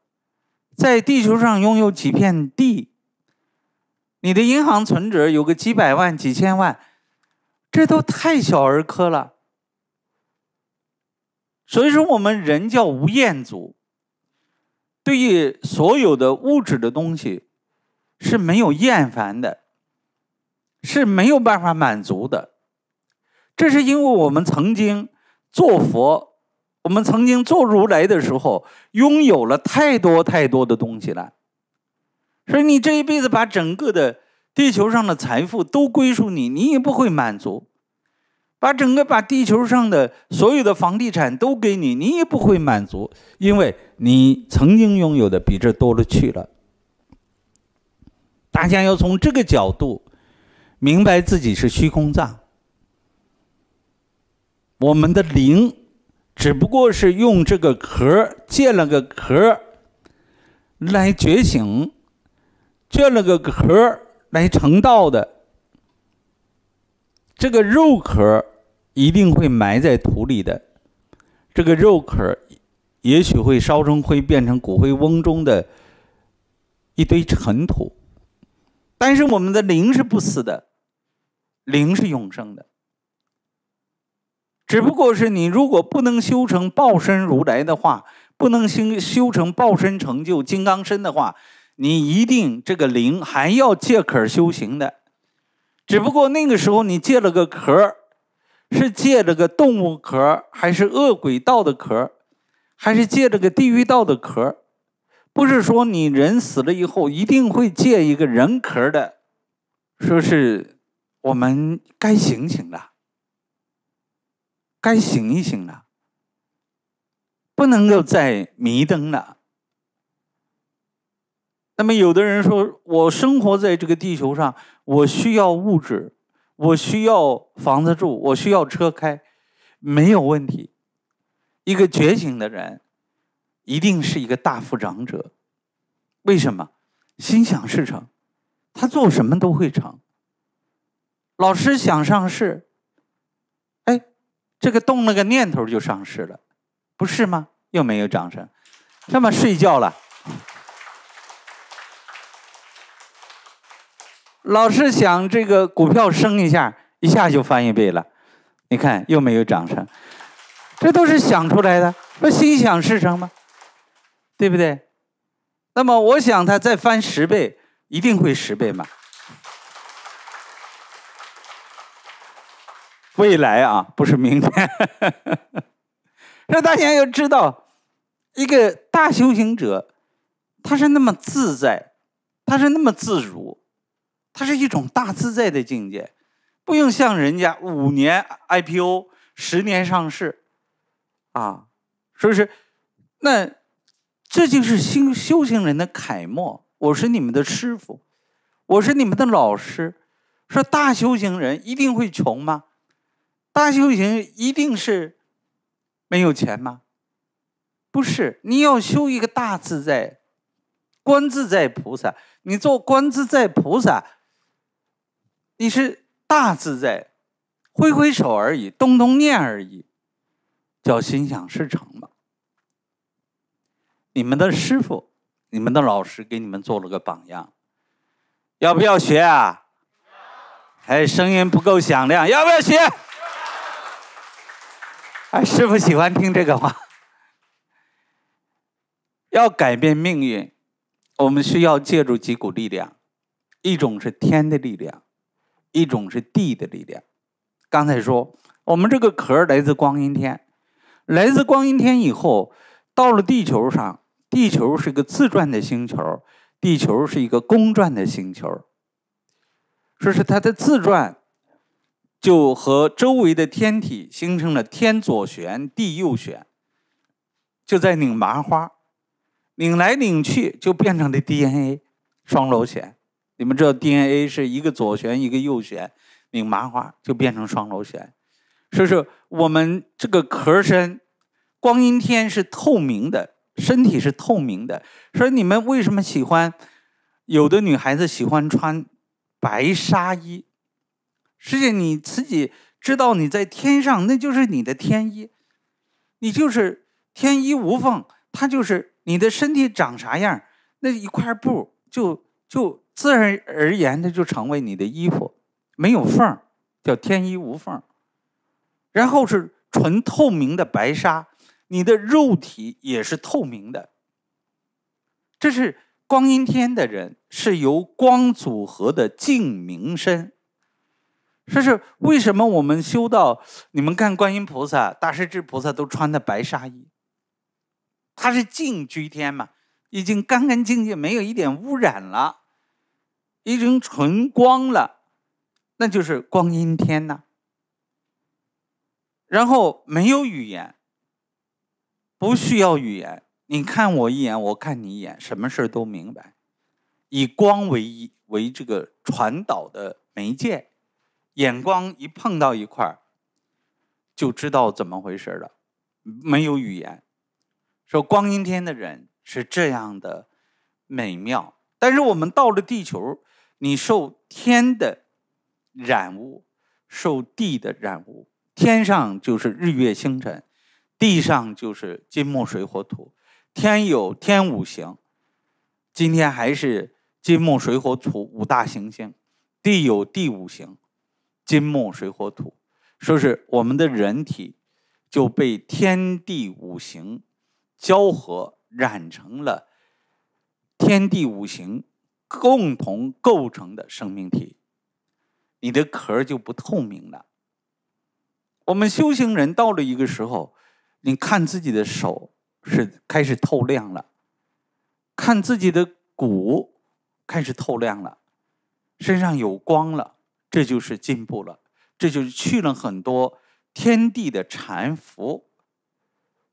在地球上拥有几片地，你的银行存折有个几百万、几千万，这都太小儿科了。所以说，我们人叫吴彦祖，对于所有的物质的东西是没有厌烦的，是没有办法满足的。这是因为我们曾经做佛，我们曾经做如来的时候，拥有了太多太多的东西了。所以你这一辈子把整个的地球上的财富都归属你，你也不会满足。把整个把地球上的所有的房地产都给你，你也不会满足，因为你曾经拥有的比这多了去了。大家要从这个角度明白自己是虚空藏，我们的灵只不过是用这个壳建了个壳来觉醒，建了个壳来成道的，这个肉壳。一定会埋在土里的，这个肉壳也许会烧成灰，变成骨灰瓮中的一堆尘土。但是我们的灵是不死的，灵是永生的。只不过是你如果不能修成报身如来的话，不能修修成报身成就金刚身的话，你一定这个灵还要借壳修行的。只不过那个时候你借了个壳。是借这个动物壳还是恶鬼道的壳还是借这个地狱道的壳不是说你人死了以后一定会借一个人壳的。说是我们该醒醒了，该醒一醒了，不能够再迷瞪了。那么有的人说，我生活在这个地球上，我需要物质。我需要房子住，我需要车开，没有问题。一个觉醒的人，一定是一个大富长者。为什么？心想事成，他做什么都会成。老师想上市，哎，这个动了个念头就上市了，不是吗？又没有掌声，那么睡觉了。老是想这个股票升一下，一下就翻一倍了，你看又没有涨成，这都是想出来的，不心想事成吗？对不对？那么我想它再翻十倍，一定会十倍嘛？未来啊，不是明天。那大家要知道，一个大修行者，他是那么自在，他是那么自如。它是一种大自在的境界，不用像人家五年 IPO、十年上市，啊，说是那这就是修修行人的楷模。我是你们的师傅，我是你们的老师。说大修行人一定会穷吗？大修行一定是没有钱吗？不是，你要修一个大自在，观自在菩萨，你做观自在菩萨。你是大自在，挥挥手而已，动动念而已，叫心想事成嘛。你们的师傅，你们的老师给你们做了个榜样，要不要学啊？还声音不够响亮，要不要学？哎，师傅喜欢听这个话。要改变命运，我们需要借助几股力量，一种是天的力量。一种是地的力量。刚才说，我们这个壳来自光阴天，来自光阴天以后，到了地球上，地球是个自转的星球，地球是一个公转的星球。说是它的自转，就和周围的天体形成了天左旋，地右旋，就在拧麻花，拧来拧去，就变成了 DNA 双螺旋。你们知道 DNA 是一个左旋一个右旋，拧麻花就变成双螺旋。所以说我们这个壳身，光阴天是透明的，身体是透明的。所以你们为什么喜欢？有的女孩子喜欢穿白纱衣，际上你自己知道你在天上，那就是你的天衣，你就是天衣无缝。它就是你的身体长啥样，那一块布就就。自然而然的就成为你的衣服，没有缝叫天衣无缝。然后是纯透明的白纱，你的肉体也是透明的。这是光阴天的人，是由光组合的净明身。这是为什么我们修道？你们看观音菩萨、大势至菩萨都穿的白纱衣，他是净居天嘛，已经干干净净，没有一点污染了。已经纯光了，那就是光阴天呐。然后没有语言，不需要语言，你看我一眼，我看你一眼，什么事儿都明白。以光为一为这个传导的媒介，眼光一碰到一块儿，就知道怎么回事了。没有语言，说光阴天的人是这样的美妙。但是我们到了地球。你受天的染污，受地的染污。天上就是日月星辰，地上就是金木水火土。天有天五行，今天还是金木水火土五大行星。地有地五行，金木水火土。说是我们的人体就被天地五行交合染成了天地五行。共同构成的生命体，你的壳就不透明了。我们修行人到了一个时候，你看自己的手是开始透亮了，看自己的骨开始透亮了，身上有光了，这就是进步了，这就是去了很多天地的缠缚，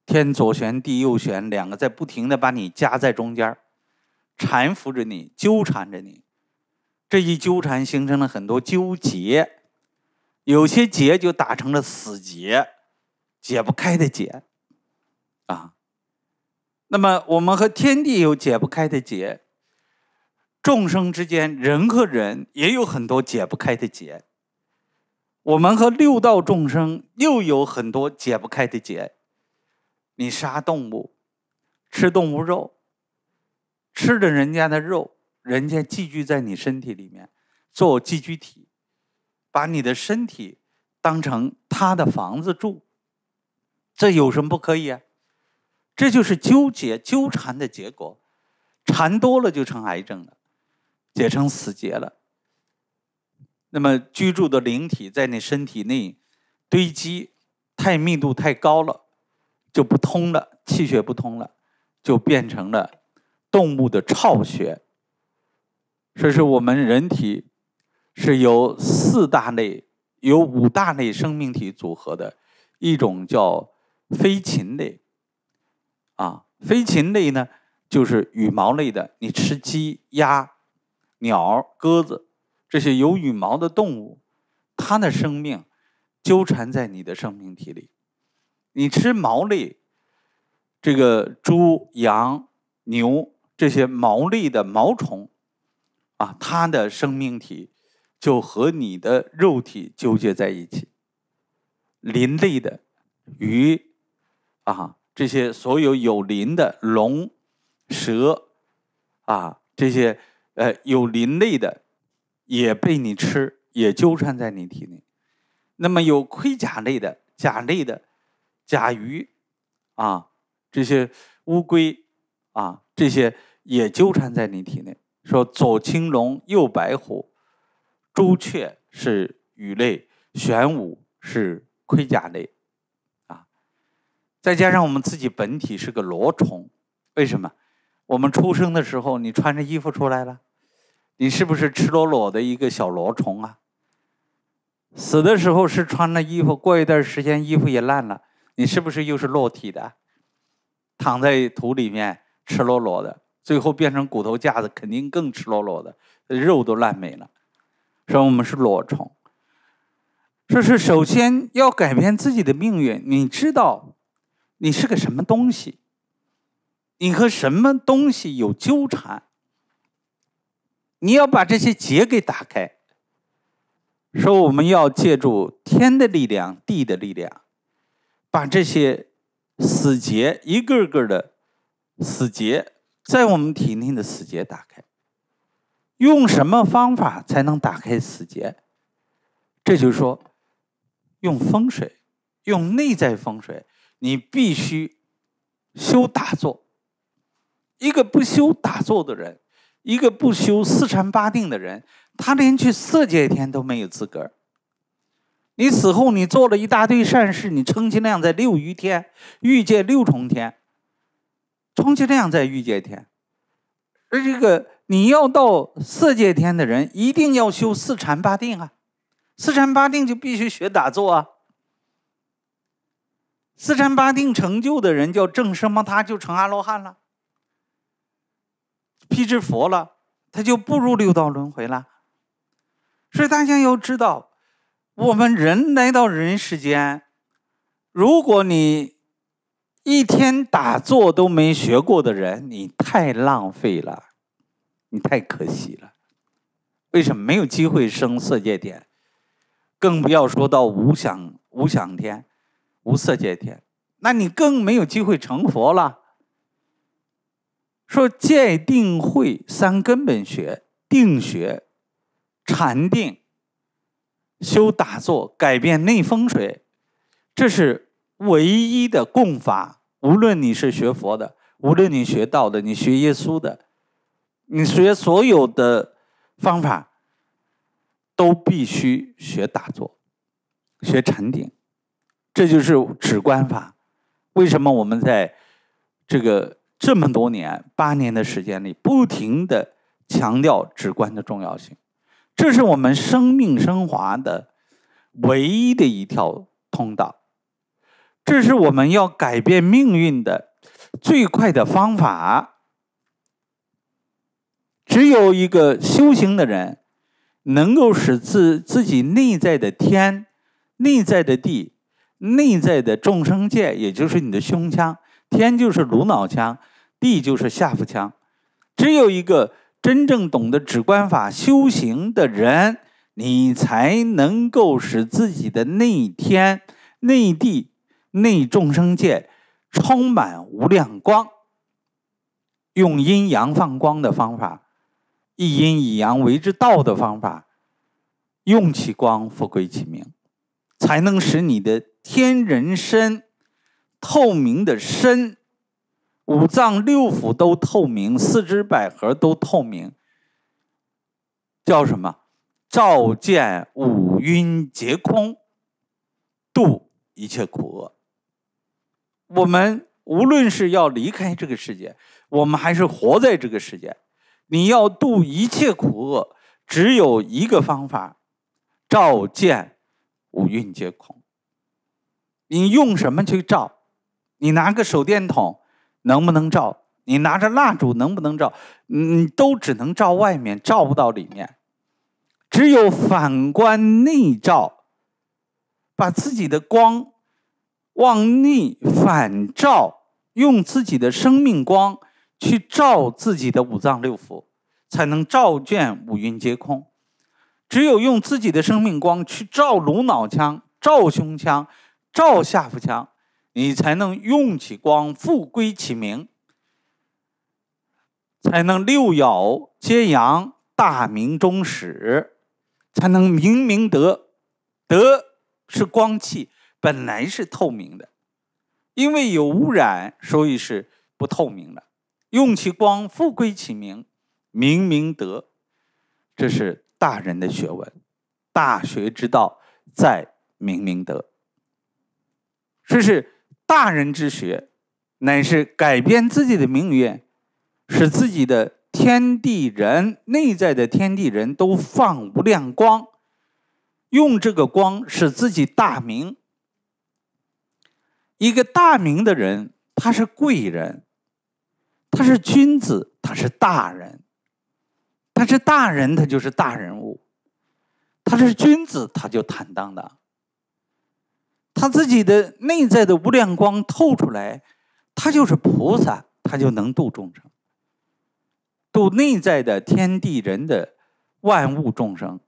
天左旋，地右旋，两个在不停的把你夹在中间。缠缚着你，纠缠着你，这一纠缠形成了很多纠结，有些结就打成了死结，解不开的结。啊，那么我们和天地有解不开的结，众生之间人和人也有很多解不开的结，我们和六道众生又有很多解不开的结，你杀动物，吃动物肉。吃着人家的肉，人家寄居在你身体里面做寄居体，把你的身体当成他的房子住，这有什么不可以啊？这就是纠结纠缠的结果，缠多了就成癌症了，解成死结了。那么居住的灵体在你身体内堆积，太密度太高了，就不通了，气血不通了，就变成了。动物的巢穴。说是我们人体是由四大类、有五大类生命体组合的，一种叫飞禽类，啊，飞禽类呢就是羽毛类的，你吃鸡、鸭、鸟、鸽子这些有羽毛的动物，它的生命纠缠在你的生命体里。你吃毛类，这个猪、羊、牛。这些毛类的毛虫，啊，它的生命体就和你的肉体纠结在一起。林类的鱼，啊，这些所有有鳞的龙、蛇，啊，这些呃有鳞类的也被你吃，也纠缠在你体内。那么有盔甲类的甲类的甲鱼，啊，这些乌龟，啊。这些也纠缠在你体内。说左青龙，右白虎，朱雀是羽类，玄武是盔甲类，啊，再加上我们自己本体是个螺虫，为什么？我们出生的时候你穿着衣服出来了，你是不是赤裸裸的一个小螺虫啊？死的时候是穿了衣服，过一段时间衣服也烂了，你是不是又是裸体的，躺在土里面？赤裸裸的，最后变成骨头架子，肯定更赤裸裸的，肉都烂没了。说我们是裸虫，说是首先要改变自己的命运。你知道你是个什么东西，你和什么东西有纠缠，你要把这些结给打开。说我们要借助天的力量、地的力量，把这些死结一个个的。死结在我们体内的死结打开，用什么方法才能打开死结？这就是说，用风水，用内在风水，你必须修打坐。一个不修打坐的人，一个不修四禅八定的人，他连去色界天都没有资格。你死后，你做了一大堆善事，你称其量在六余天、欲界六重天。充其量在欲界天，而这个你要到色界天的人，一定要修四禅八定啊。四禅八定就必须学打坐啊。四禅八定成就的人叫正什么？他就成阿罗汉了，辟支佛了，他就步入六道轮回了。所以大家要知道，我们人来到人世间，如果你。一天打坐都没学过的人，你太浪费了，你太可惜了。为什么没有机会升色界天，更不要说到无想、无想天、无色界天，那你更没有机会成佛了。说戒定慧三根本学，定学、禅定、修打坐，改变内风水，这是。唯一的共法，无论你是学佛的，无论你学道的，你学耶稣的，你学所有的方法，都必须学打坐，学禅定，这就是止观法。为什么我们在这个这么多年八年的时间里，不停的强调止观的重要性？这是我们生命升华的唯一的一条通道。这是我们要改变命运的最快的方法。只有一个修行的人，能够使自自己内在的天、内在的地、内在的众生界，也就是你的胸腔，天就是颅脑腔，地就是下腹腔。只有一个真正懂得止观法修行的人，你才能够使自己的内天、内地。内众生界充满无量光，用阴阳放光的方法，一阴一阳为之道的方法，用其光复归其明，才能使你的天人身透明的身，五脏六腑都透明，四肢百合都透明。叫什么？照见五蕴皆空，度一切苦厄。我们无论是要离开这个世界，我们还是活在这个世界。你要度一切苦厄，只有一个方法：照见五蕴皆空。你用什么去照？你拿个手电筒，能不能照？你拿着蜡烛，能不能照？你都只能照外面，照不到里面。只有反观内照，把自己的光。望逆反照，用自己的生命光去照自己的五脏六腑，才能照见五蕴皆空。只有用自己的生命光去照颅脑腔、照胸腔、照下腹腔，你才能用起光复归其明，才能六爻皆阳，大明中始，才能明明德。德是光气。本来是透明的，因为有污染，所以是不透明的。用其光，复归其明，明明德，这是大人的学问。大学之道，在明明德。这是大人之学，乃是改变自己的命运，使自己的天地人内在的天地人都放无量光，用这个光使自己大明。一个大名的人，他是贵人，他是君子，他是大人，他是大人，他就是大人物；他是君子，他就坦荡荡。他自己的内在的无量光透出来，他就是菩萨，他就能度众生，度内在的天地人的万物众生，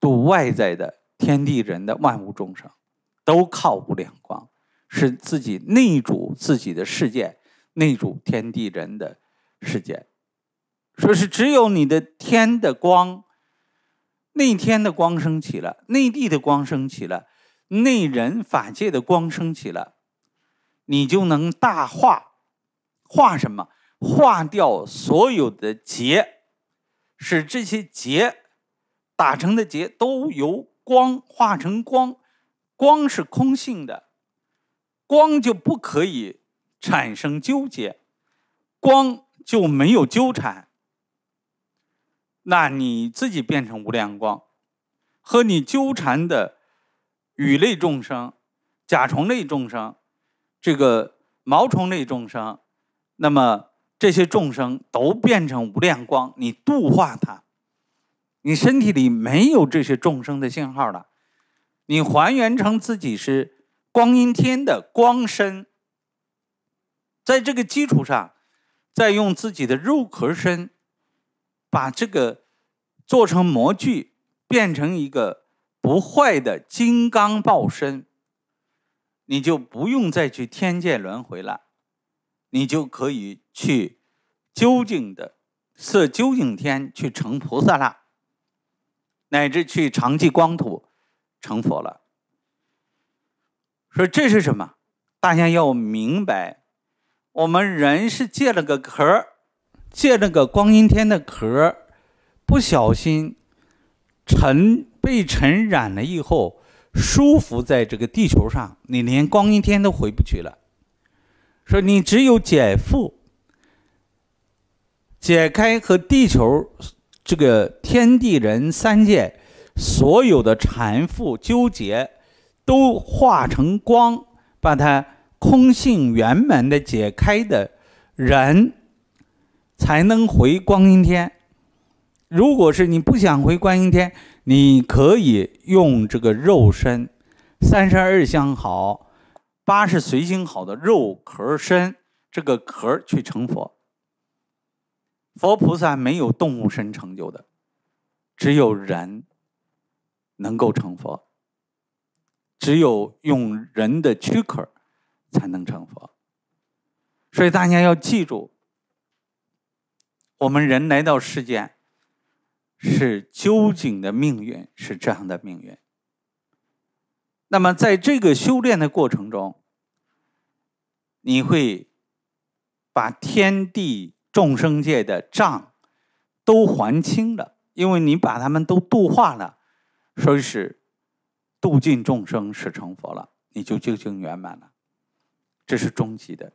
度外在的天地人的万物众生，都靠无量光。是自己内主自己的世界，内主天地人的世界，说是只有你的天的光，内天的光升起了，内地的光升起了，内人法界的光升起了，你就能大化，化什么？化掉所有的劫，使这些劫打成的结都由光化成光，光是空性的。光就不可以产生纠结，光就没有纠缠。那你自己变成无量光，和你纠缠的羽类众生、甲虫类众生、这个毛虫类众生，那么这些众生都变成无量光，你度化它，你身体里没有这些众生的信号了，你还原成自己是。光阴天的光身，在这个基础上，再用自己的肉壳身，把这个做成模具，变成一个不坏的金刚宝身，你就不用再去天界轮回了，你就可以去究竟的色究竟天去成菩萨了，乃至去常寂光土成佛了。说这是什么？大家要明白，我们人是借了个壳儿，借了个光阴天的壳儿，不小心尘被尘染了以后，舒服在这个地球上，你连光阴天都回不去了。说你只有解缚，解开和地球这个天地人三界所有的缠缚纠结。都化成光，把它空性圆满的解开的人，才能回观音天。如果是你不想回观音天，你可以用这个肉身，三十二相好，八十随形好的肉壳身，这个壳去成佛。佛菩萨没有动物身成就的，只有人能够成佛。只有用人的躯壳，才能成佛。所以大家要记住，我们人来到世间，是究竟的命运是这样的命运。那么，在这个修炼的过程中，你会把天地众生界的账都还清了，因为你把他们都度化了，所以是。度尽众生是成佛了，你就究竟圆满了，这是终极的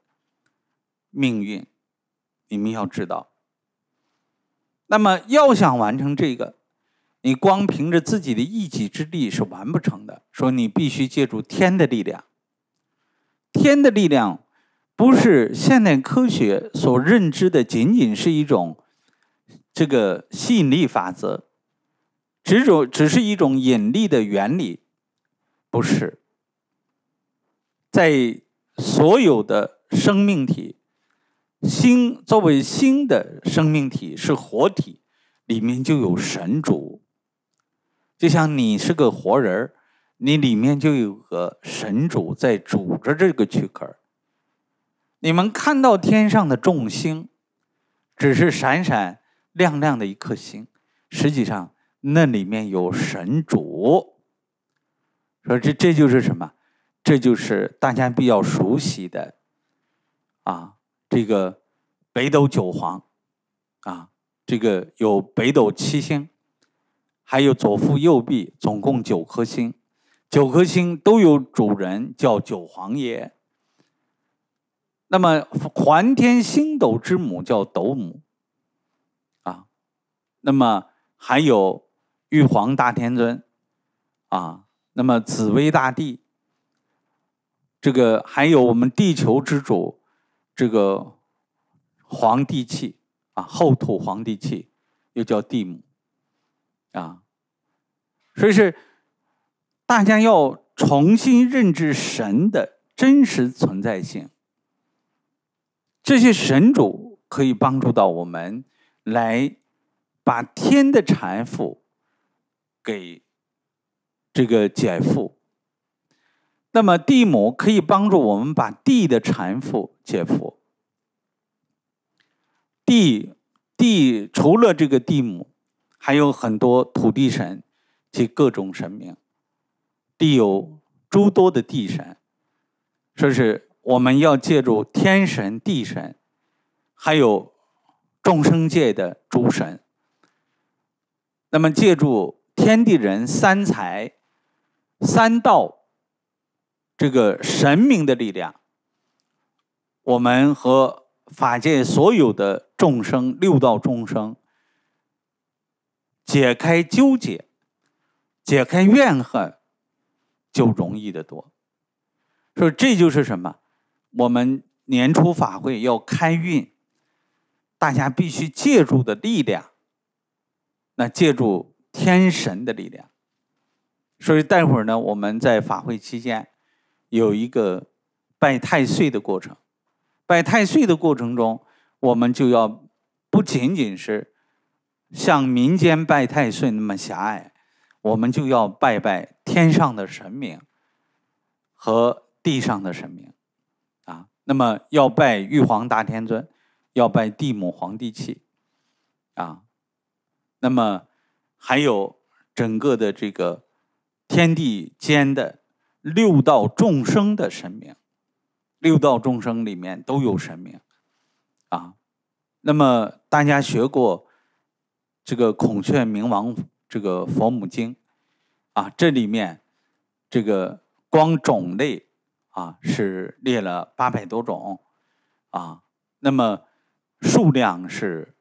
命运。你们要知道，那么要想完成这个，你光凭着自己的一己之力是完不成的。说你必须借助天的力量，天的力量不是现代科学所认知的，仅仅是一种这个吸引力法则，只种只是一种引力的原理。不是，在所有的生命体，心作为心的生命体是活体，里面就有神主。就像你是个活人儿，你里面就有个神主在主着这个躯壳。你们看到天上的众星，只是闪闪亮亮的一颗星，实际上那里面有神主。说这这就是什么？这就是大家比较熟悉的，啊，这个北斗九皇，啊，这个有北斗七星，还有左腹右臂，总共九颗星，九颗星都有主人，叫九皇爷。那么环天星斗之母叫斗母，啊，那么还有玉皇大天尊，啊。那么紫薇大帝，这个还有我们地球之主，这个黄帝气啊，后土黄帝气，又叫地母啊，所以是大家要重新认知神的真实存在性。这些神主可以帮助到我们，来把天的财富给。这个减负，那么地母可以帮助我们把地的缠缚减负。地地除了这个地母，还有很多土地神及各种神明，地有诸多的地神，说是我们要借助天神、地神，还有众生界的诸神，那么借助天地人三才。三道，这个神明的力量，我们和法界所有的众生、六道众生解开纠结、解开怨恨，就容易得多。说这就是什么？我们年初法会要开运，大家必须借助的力量，那借助天神的力量。所以待会儿呢，我们在法会期间有一个拜太岁的过程。拜太岁的过程中，我们就要不仅仅是像民间拜太岁那么狭隘，我们就要拜拜天上的神明和地上的神明啊。那么要拜玉皇大天尊，要拜地母皇帝气啊。那么还有整个的这个。天地间的六道众生的神明，六道众生里面都有神明，啊，那么大家学过这个《孔雀明王》这个《佛母经》，啊，这里面这个光种类啊是列了八百多种，啊，那么数量是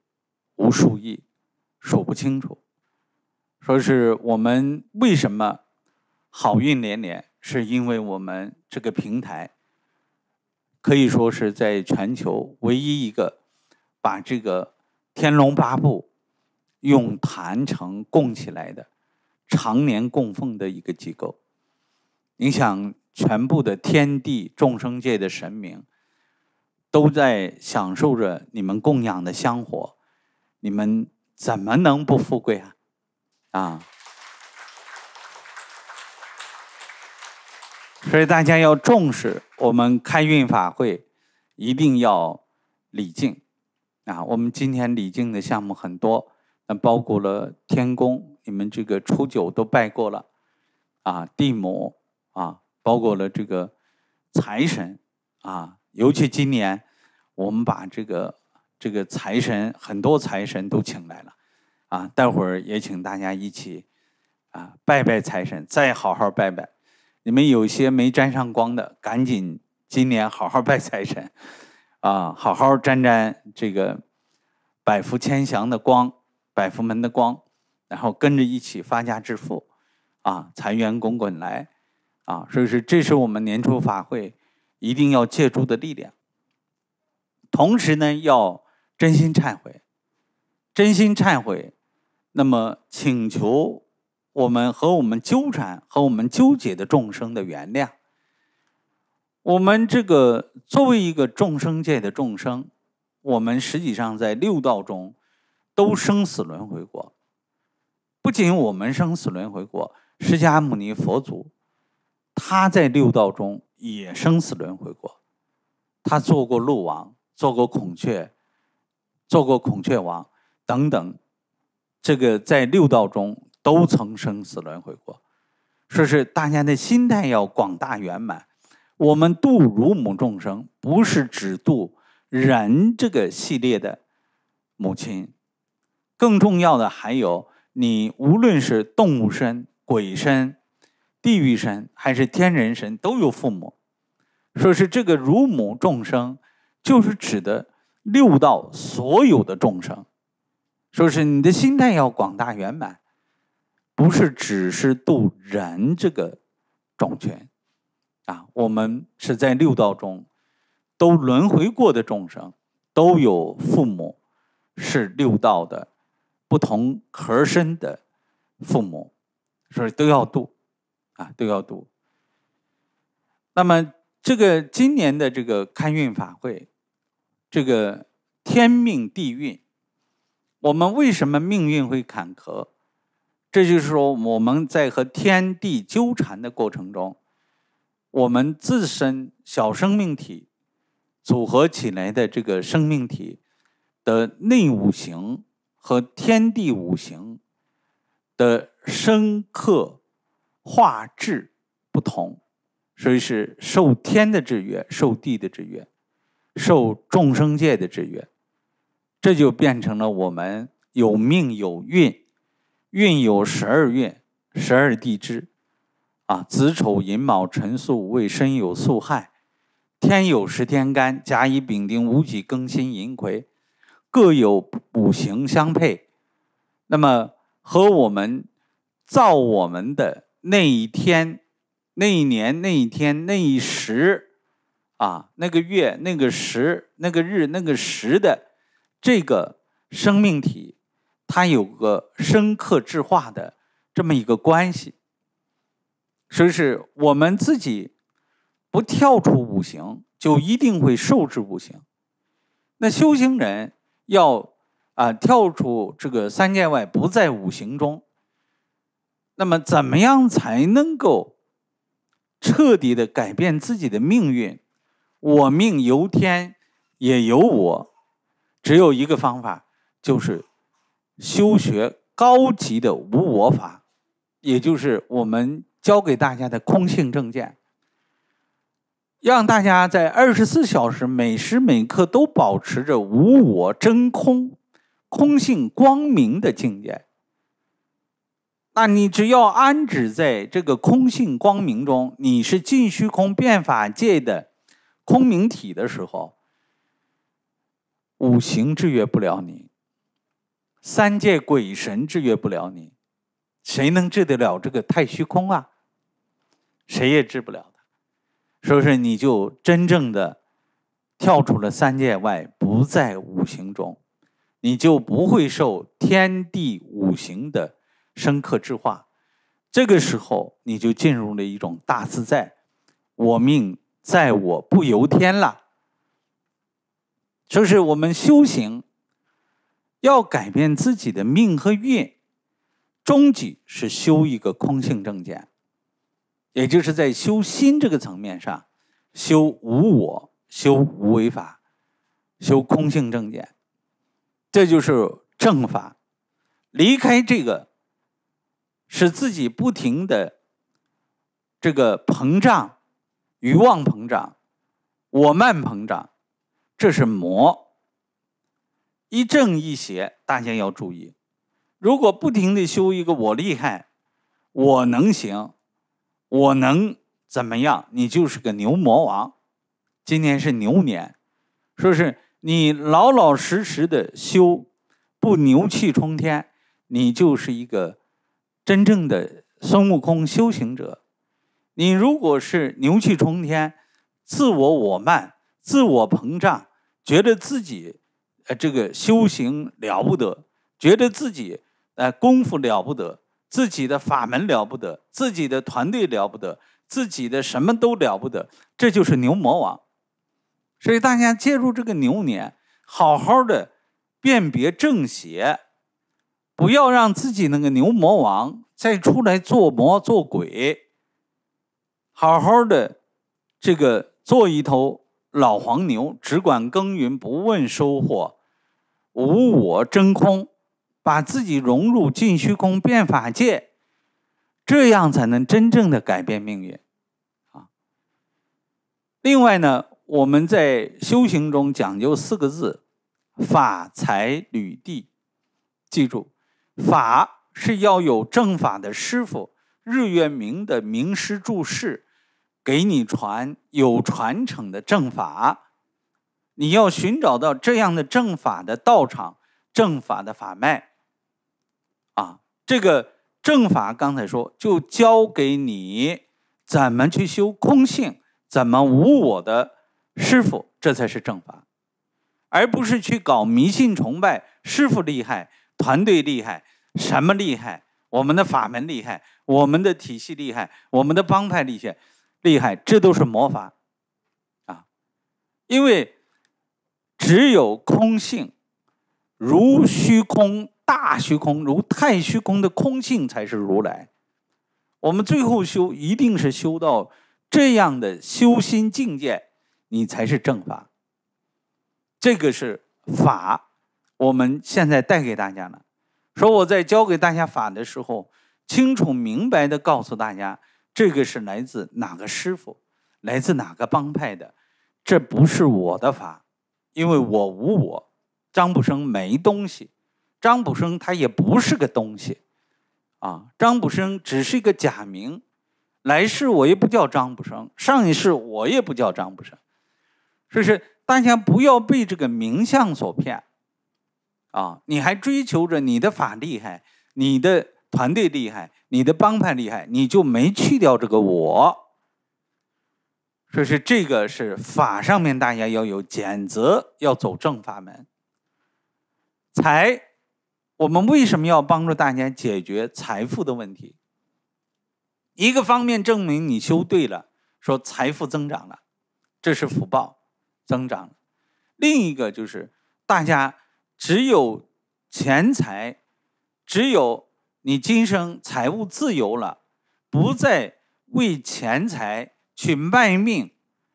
无数亿，数不清楚。说是我们为什么？好运连连，是因为我们这个平台可以说是在全球唯一一个把这个《天龙八部》用坛城供起来的、常年供奉的一个机构。你想，全部的天地众生界的神明都在享受着你们供养的香火，你们怎么能不富贵啊？啊！所以大家要重视，我们开运法会，一定要礼敬啊！我们今天礼敬的项目很多，那包括了天公，你们这个初九都拜过了啊，地母啊，包括了这个财神啊。尤其今年，我们把这个这个财神很多财神都请来了啊，待会儿也请大家一起啊拜拜财神，再好好拜拜。你们有些没沾上光的，赶紧今年好好拜财神，啊，好好沾沾这个百福千祥的光、百福门的光，然后跟着一起发家致富，啊，财源滚滚来，啊，所以说这是我们年初法会一定要借助的力量。同时呢，要真心忏悔，真心忏悔，那么请求。我们和我们纠缠、和我们纠结的众生的原谅。我们这个作为一个众生界的众生，我们实际上在六道中都生死轮回过。不仅我们生死轮回过，释迦牟尼佛祖他在六道中也生死轮回过，他做过鹿王，做过孔雀，做过孔雀王等等。这个在六道中。都曾生死轮回过，说是大家的心态要广大圆满。我们度乳母众生，不是只度人这个系列的母亲，更重要的还有你，无论是动物身、鬼身、地狱身，还是天人身，都有父母。说是这个乳母众生，就是指的六道所有的众生。说是你的心态要广大圆满。不是只是度人这个种权啊，我们是在六道中都轮回过的众生，都有父母，是六道的不同壳身的父母，所以都要度啊，都要度。那么这个今年的这个开运法会，这个天命地运，我们为什么命运会坎坷？这就是说，我们在和天地纠缠的过程中，我们自身小生命体组合起来的这个生命体的内五行和天地五行的生克化质不同，所以是受天的制约、受地的制约、受众生界的制约，这就变成了我们有命有运。运有十二月、十二地支，啊，子丑寅卯辰午未申酉戌亥，天有十天干，甲乙丙丁戊己庚辛壬癸，各有五行相配。那么和我们造我们的那一天、那一年、那一天、那一时，啊，那个月、那个时、那个日、那个时的这个生命体。它有个深刻质化的这么一个关系，所以是我们自己不跳出五行，就一定会受制五行。那修行人要啊跳出这个三界外，不在五行中。那么，怎么样才能够彻底的改变自己的命运？我命由天，也由我，只有一个方法，就是。修学高级的无我法，也就是我们教给大家的空性正见，让大家在二十四小时每时每刻都保持着无我真空、空性光明的境界。那你只要安止在这个空性光明中，你是尽虚空变法界的空明体的时候，五行制约不了你。三界鬼神制约不了你，谁能治得了这个太虚空啊？谁也治不了的。所以说，你就真正的跳出了三界外，不在五行中，你就不会受天地五行的深刻之化。这个时候，你就进入了一种大自在，我命在我不由天了。就是我们修行。要改变自己的命和运，终极是修一个空性正见，也就是在修心这个层面上，修无我，修无为法，修空性正见，这就是正法。离开这个，使自己不停的这个膨胀，欲望膨胀，我慢膨胀，这是魔。一正一邪，大家要注意。如果不停的修一个我厉害，我能行，我能怎么样？你就是个牛魔王。今年是牛年，说是你老老实实的修，不牛气冲天，你就是一个真正的孙悟空修行者。你如果是牛气冲天，自我我慢，自我膨胀，觉得自己。呃，这个修行了不得，觉得自己呃功夫了不得，自己的法门了不得，自己的团队了不得，自己的什么都了不得，这就是牛魔王。所以大家借助这个牛年，好好的辨别正邪，不要让自己那个牛魔王再出来做魔做鬼。好好的，这个做一头。老黄牛只管耕耘不问收获，无我真空，把自己融入尽虚空变法界，这样才能真正的改变命运啊！另外呢，我们在修行中讲究四个字：法、财、履、地。记住，法是要有正法的师傅，日月明的名师注释。给你传有传承的正法，你要寻找到这样的正法的道场、正法的法脉。啊，这个正法刚才说，就教给你怎么去修空性，怎么无我的师傅，这才是正法，而不是去搞迷信崇拜，师傅厉害，团队厉害，什么厉害，我们的法门厉害，我们的体系厉害，我们的帮派厉害。厉害，这都是魔法，啊！因为只有空性，如虚空、大虚空、如太虚空的空性才是如来。我们最后修，一定是修到这样的修心境界，你才是正法。这个是法，我们现在带给大家的。说我在教给大家法的时候，清楚明白的告诉大家。这个是来自哪个师傅，来自哪个帮派的？这不是我的法，因为我无我。张卜生没东西，张卜生他也不是个东西，啊，张卜生只是一个假名。来世我也不叫张卜生，上一世我也不叫张卜生，所以说大家不要被这个名相所骗，啊，你还追求着你的法厉害，你的团队厉害。你的帮派厉害，你就没去掉这个我。说是这个是法上面，大家要有谴责，要走正法门。财，我们为什么要帮助大家解决财富的问题？一个方面证明你修对了，说财富增长了，这是福报增长；另一个就是大家只有钱财，只有。你今生财务自由了，不再为钱财去卖命，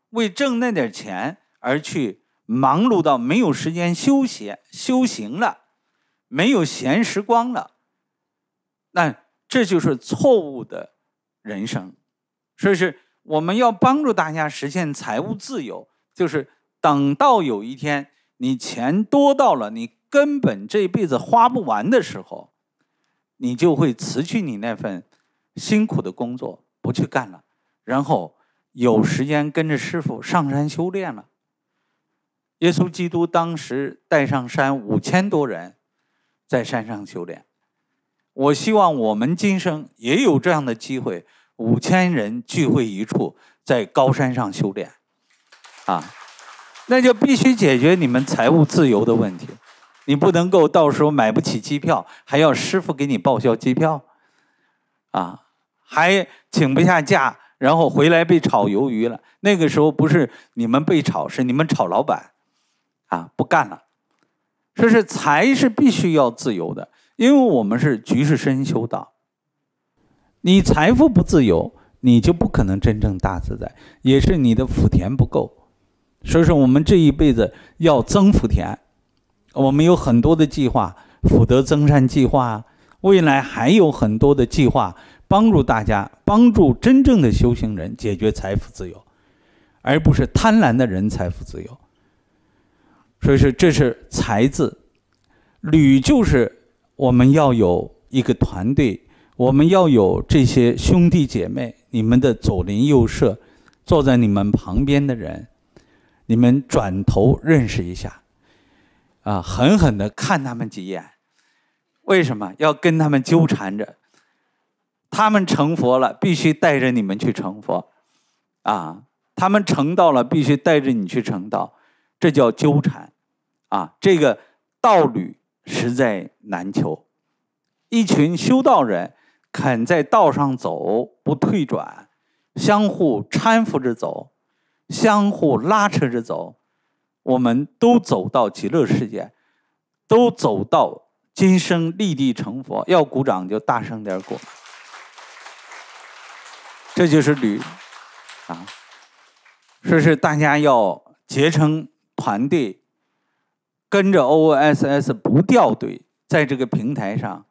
为挣那点钱而去忙碌到没有时间休闲修行了，没有闲时光了，那这就是错误的人生。所以是我们要帮助大家实现财务自由，就是等到有一天你钱多到了，你根本这辈子花不完的时候。你就会辞去你那份辛苦的工作，不去干了，然后有时间跟着师傅上山修炼了。耶稣基督当时带上山五千多人，在山上修炼。我希望我们今生也有这样的机会，五千人聚会一处，在高山上修炼，啊，那就必须解决你们财务自由的问题。你不能够到时候买不起机票，还要师傅给你报销机票，啊，还请不下假，然后回来被炒鱿鱼了。那个时候不是你们被炒，是你们炒老板，啊，不干了。说是财是必须要自由的，因为我们是局势深修的。你财富不自由，你就不可能真正大自在，也是你的福田不够。所以说，我们这一辈子要增福田。我们有很多的计划，福德增善计划，未来还有很多的计划，帮助大家，帮助真正的修行人解决财富自由，而不是贪婪的人财富自由。所以说，这是财字，旅就是我们要有一个团队，我们要有这些兄弟姐妹，你们的左邻右舍，坐在你们旁边的人，你们转头认识一下。啊，狠狠地看他们几眼，为什么要跟他们纠缠着？他们成佛了，必须带着你们去成佛；啊，他们成道了，必须带着你去成道。这叫纠缠，啊，这个道侣实在难求。一群修道人肯在道上走，不退转，相互搀扶着走，相互拉扯着走。我们都走到极乐世界，都走到今生立地成佛。要鼓掌就大声点鼓。这就是旅啊，说是大家要结成团队，跟着 O O S S 不掉队，在这个平台上，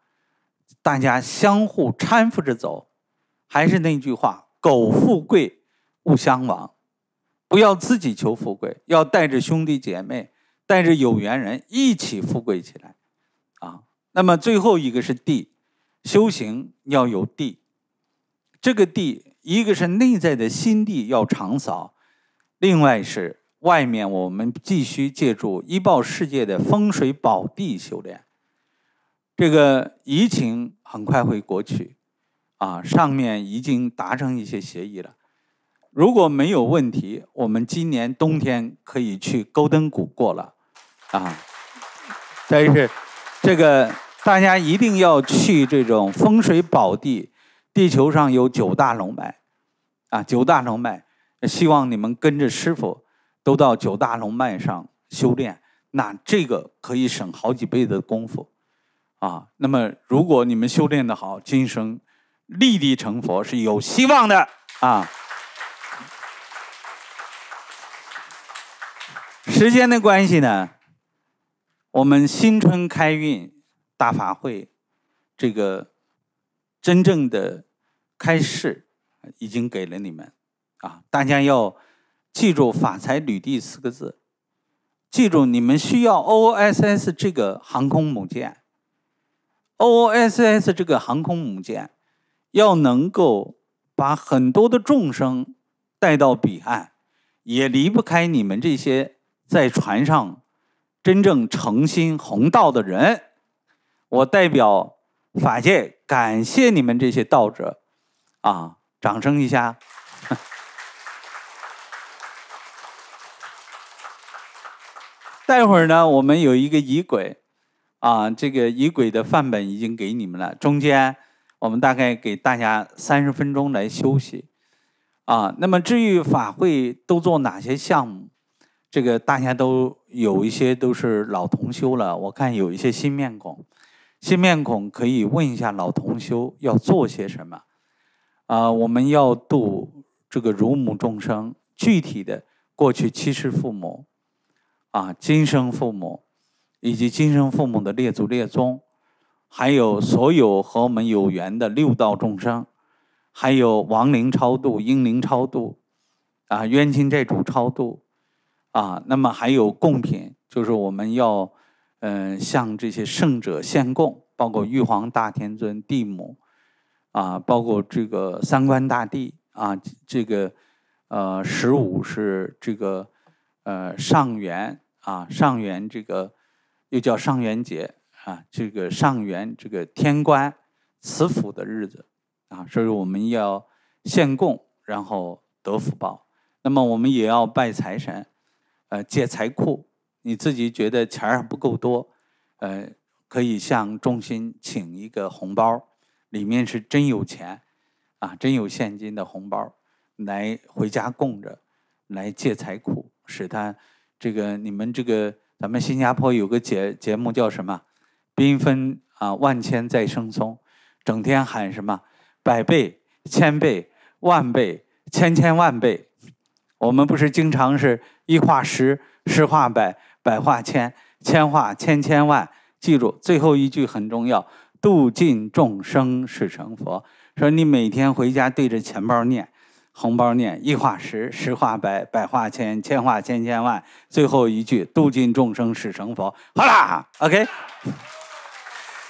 大家相互搀扶着走。还是那句话，苟富贵，勿相忘。不要自己求富贵，要带着兄弟姐妹，带着有缘人一起富贵起来，啊。那么最后一个是地，修行要有地。这个地，一个是内在的心地要常扫，另外是外面我们必须借助一报世界的风水宝地修炼。这个疫情很快会过去，啊，上面已经达成一些协议了。如果没有问题，我们今年冬天可以去勾登谷过了，啊，但是这个大家一定要去这种风水宝地。地球上有九大龙脉，啊，九大龙脉，希望你们跟着师傅都到九大龙脉上修炼，那这个可以省好几倍的功夫，啊，那么如果你们修炼的好，今生立地成佛是有希望的，啊。时间的关系呢，我们新春开运大法会，这个真正的开示已经给了你们啊！大家要记住“法财履地”四个字，记住你们需要 OSS 这个航空母舰，OSS 这个航空母舰要能够把很多的众生带到彼岸，也离不开你们这些。在船上，真正诚心弘道的人，我代表法界感谢你们这些道者，啊，掌声一下。待会儿呢，我们有一个仪轨，啊，这个仪轨的范本已经给你们了。中间我们大概给大家三十分钟来休息，啊，那么至于法会都做哪些项目？这个大家都有一些都是老同修了，我看有一些新面孔，新面孔可以问一下老同修要做些什么。啊，我们要度这个乳母众生，具体的过去七世父母，啊，今生父母，以及今生父母的列祖列宗，还有所有和我们有缘的六道众生，还有亡灵超度、婴灵超度，啊，冤亲债主超度。啊，那么还有贡品，就是我们要，嗯，向这些圣者献贡，包括玉皇大天尊、地母，啊，包括这个三官大帝，啊，这个，呃，十五是这个，呃，上元啊，上元这个，又叫上元节啊，这个上元这个天官，赐福的日子，啊，所以我们要献贡，然后得福报。那么我们也要拜财神。呃，借财库，你自己觉得钱儿还不够多，呃，可以向中心请一个红包，里面是真有钱，啊，真有现金的红包，来回家供着，来借财库，使他这个你们这个咱们新加坡有个节节目叫什么？缤纷啊，万千在生松，整天喊什么？百倍、千倍、万倍、千千万倍，我们不是经常是。一化十，十化百，百化千，千化千千万。记住最后一句很重要：度尽众生是成佛。说你每天回家对着钱包念，红包念：一化十，十化百，百化千，千化千千万。最后一句：度尽众生是成佛。好啦，OK。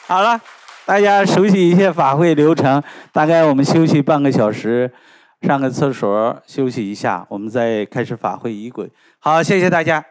好了，大家熟悉一些法会流程。大概我们休息半个小时。上个厕所休息一下，我们再开始法会仪轨。好，谢谢大家。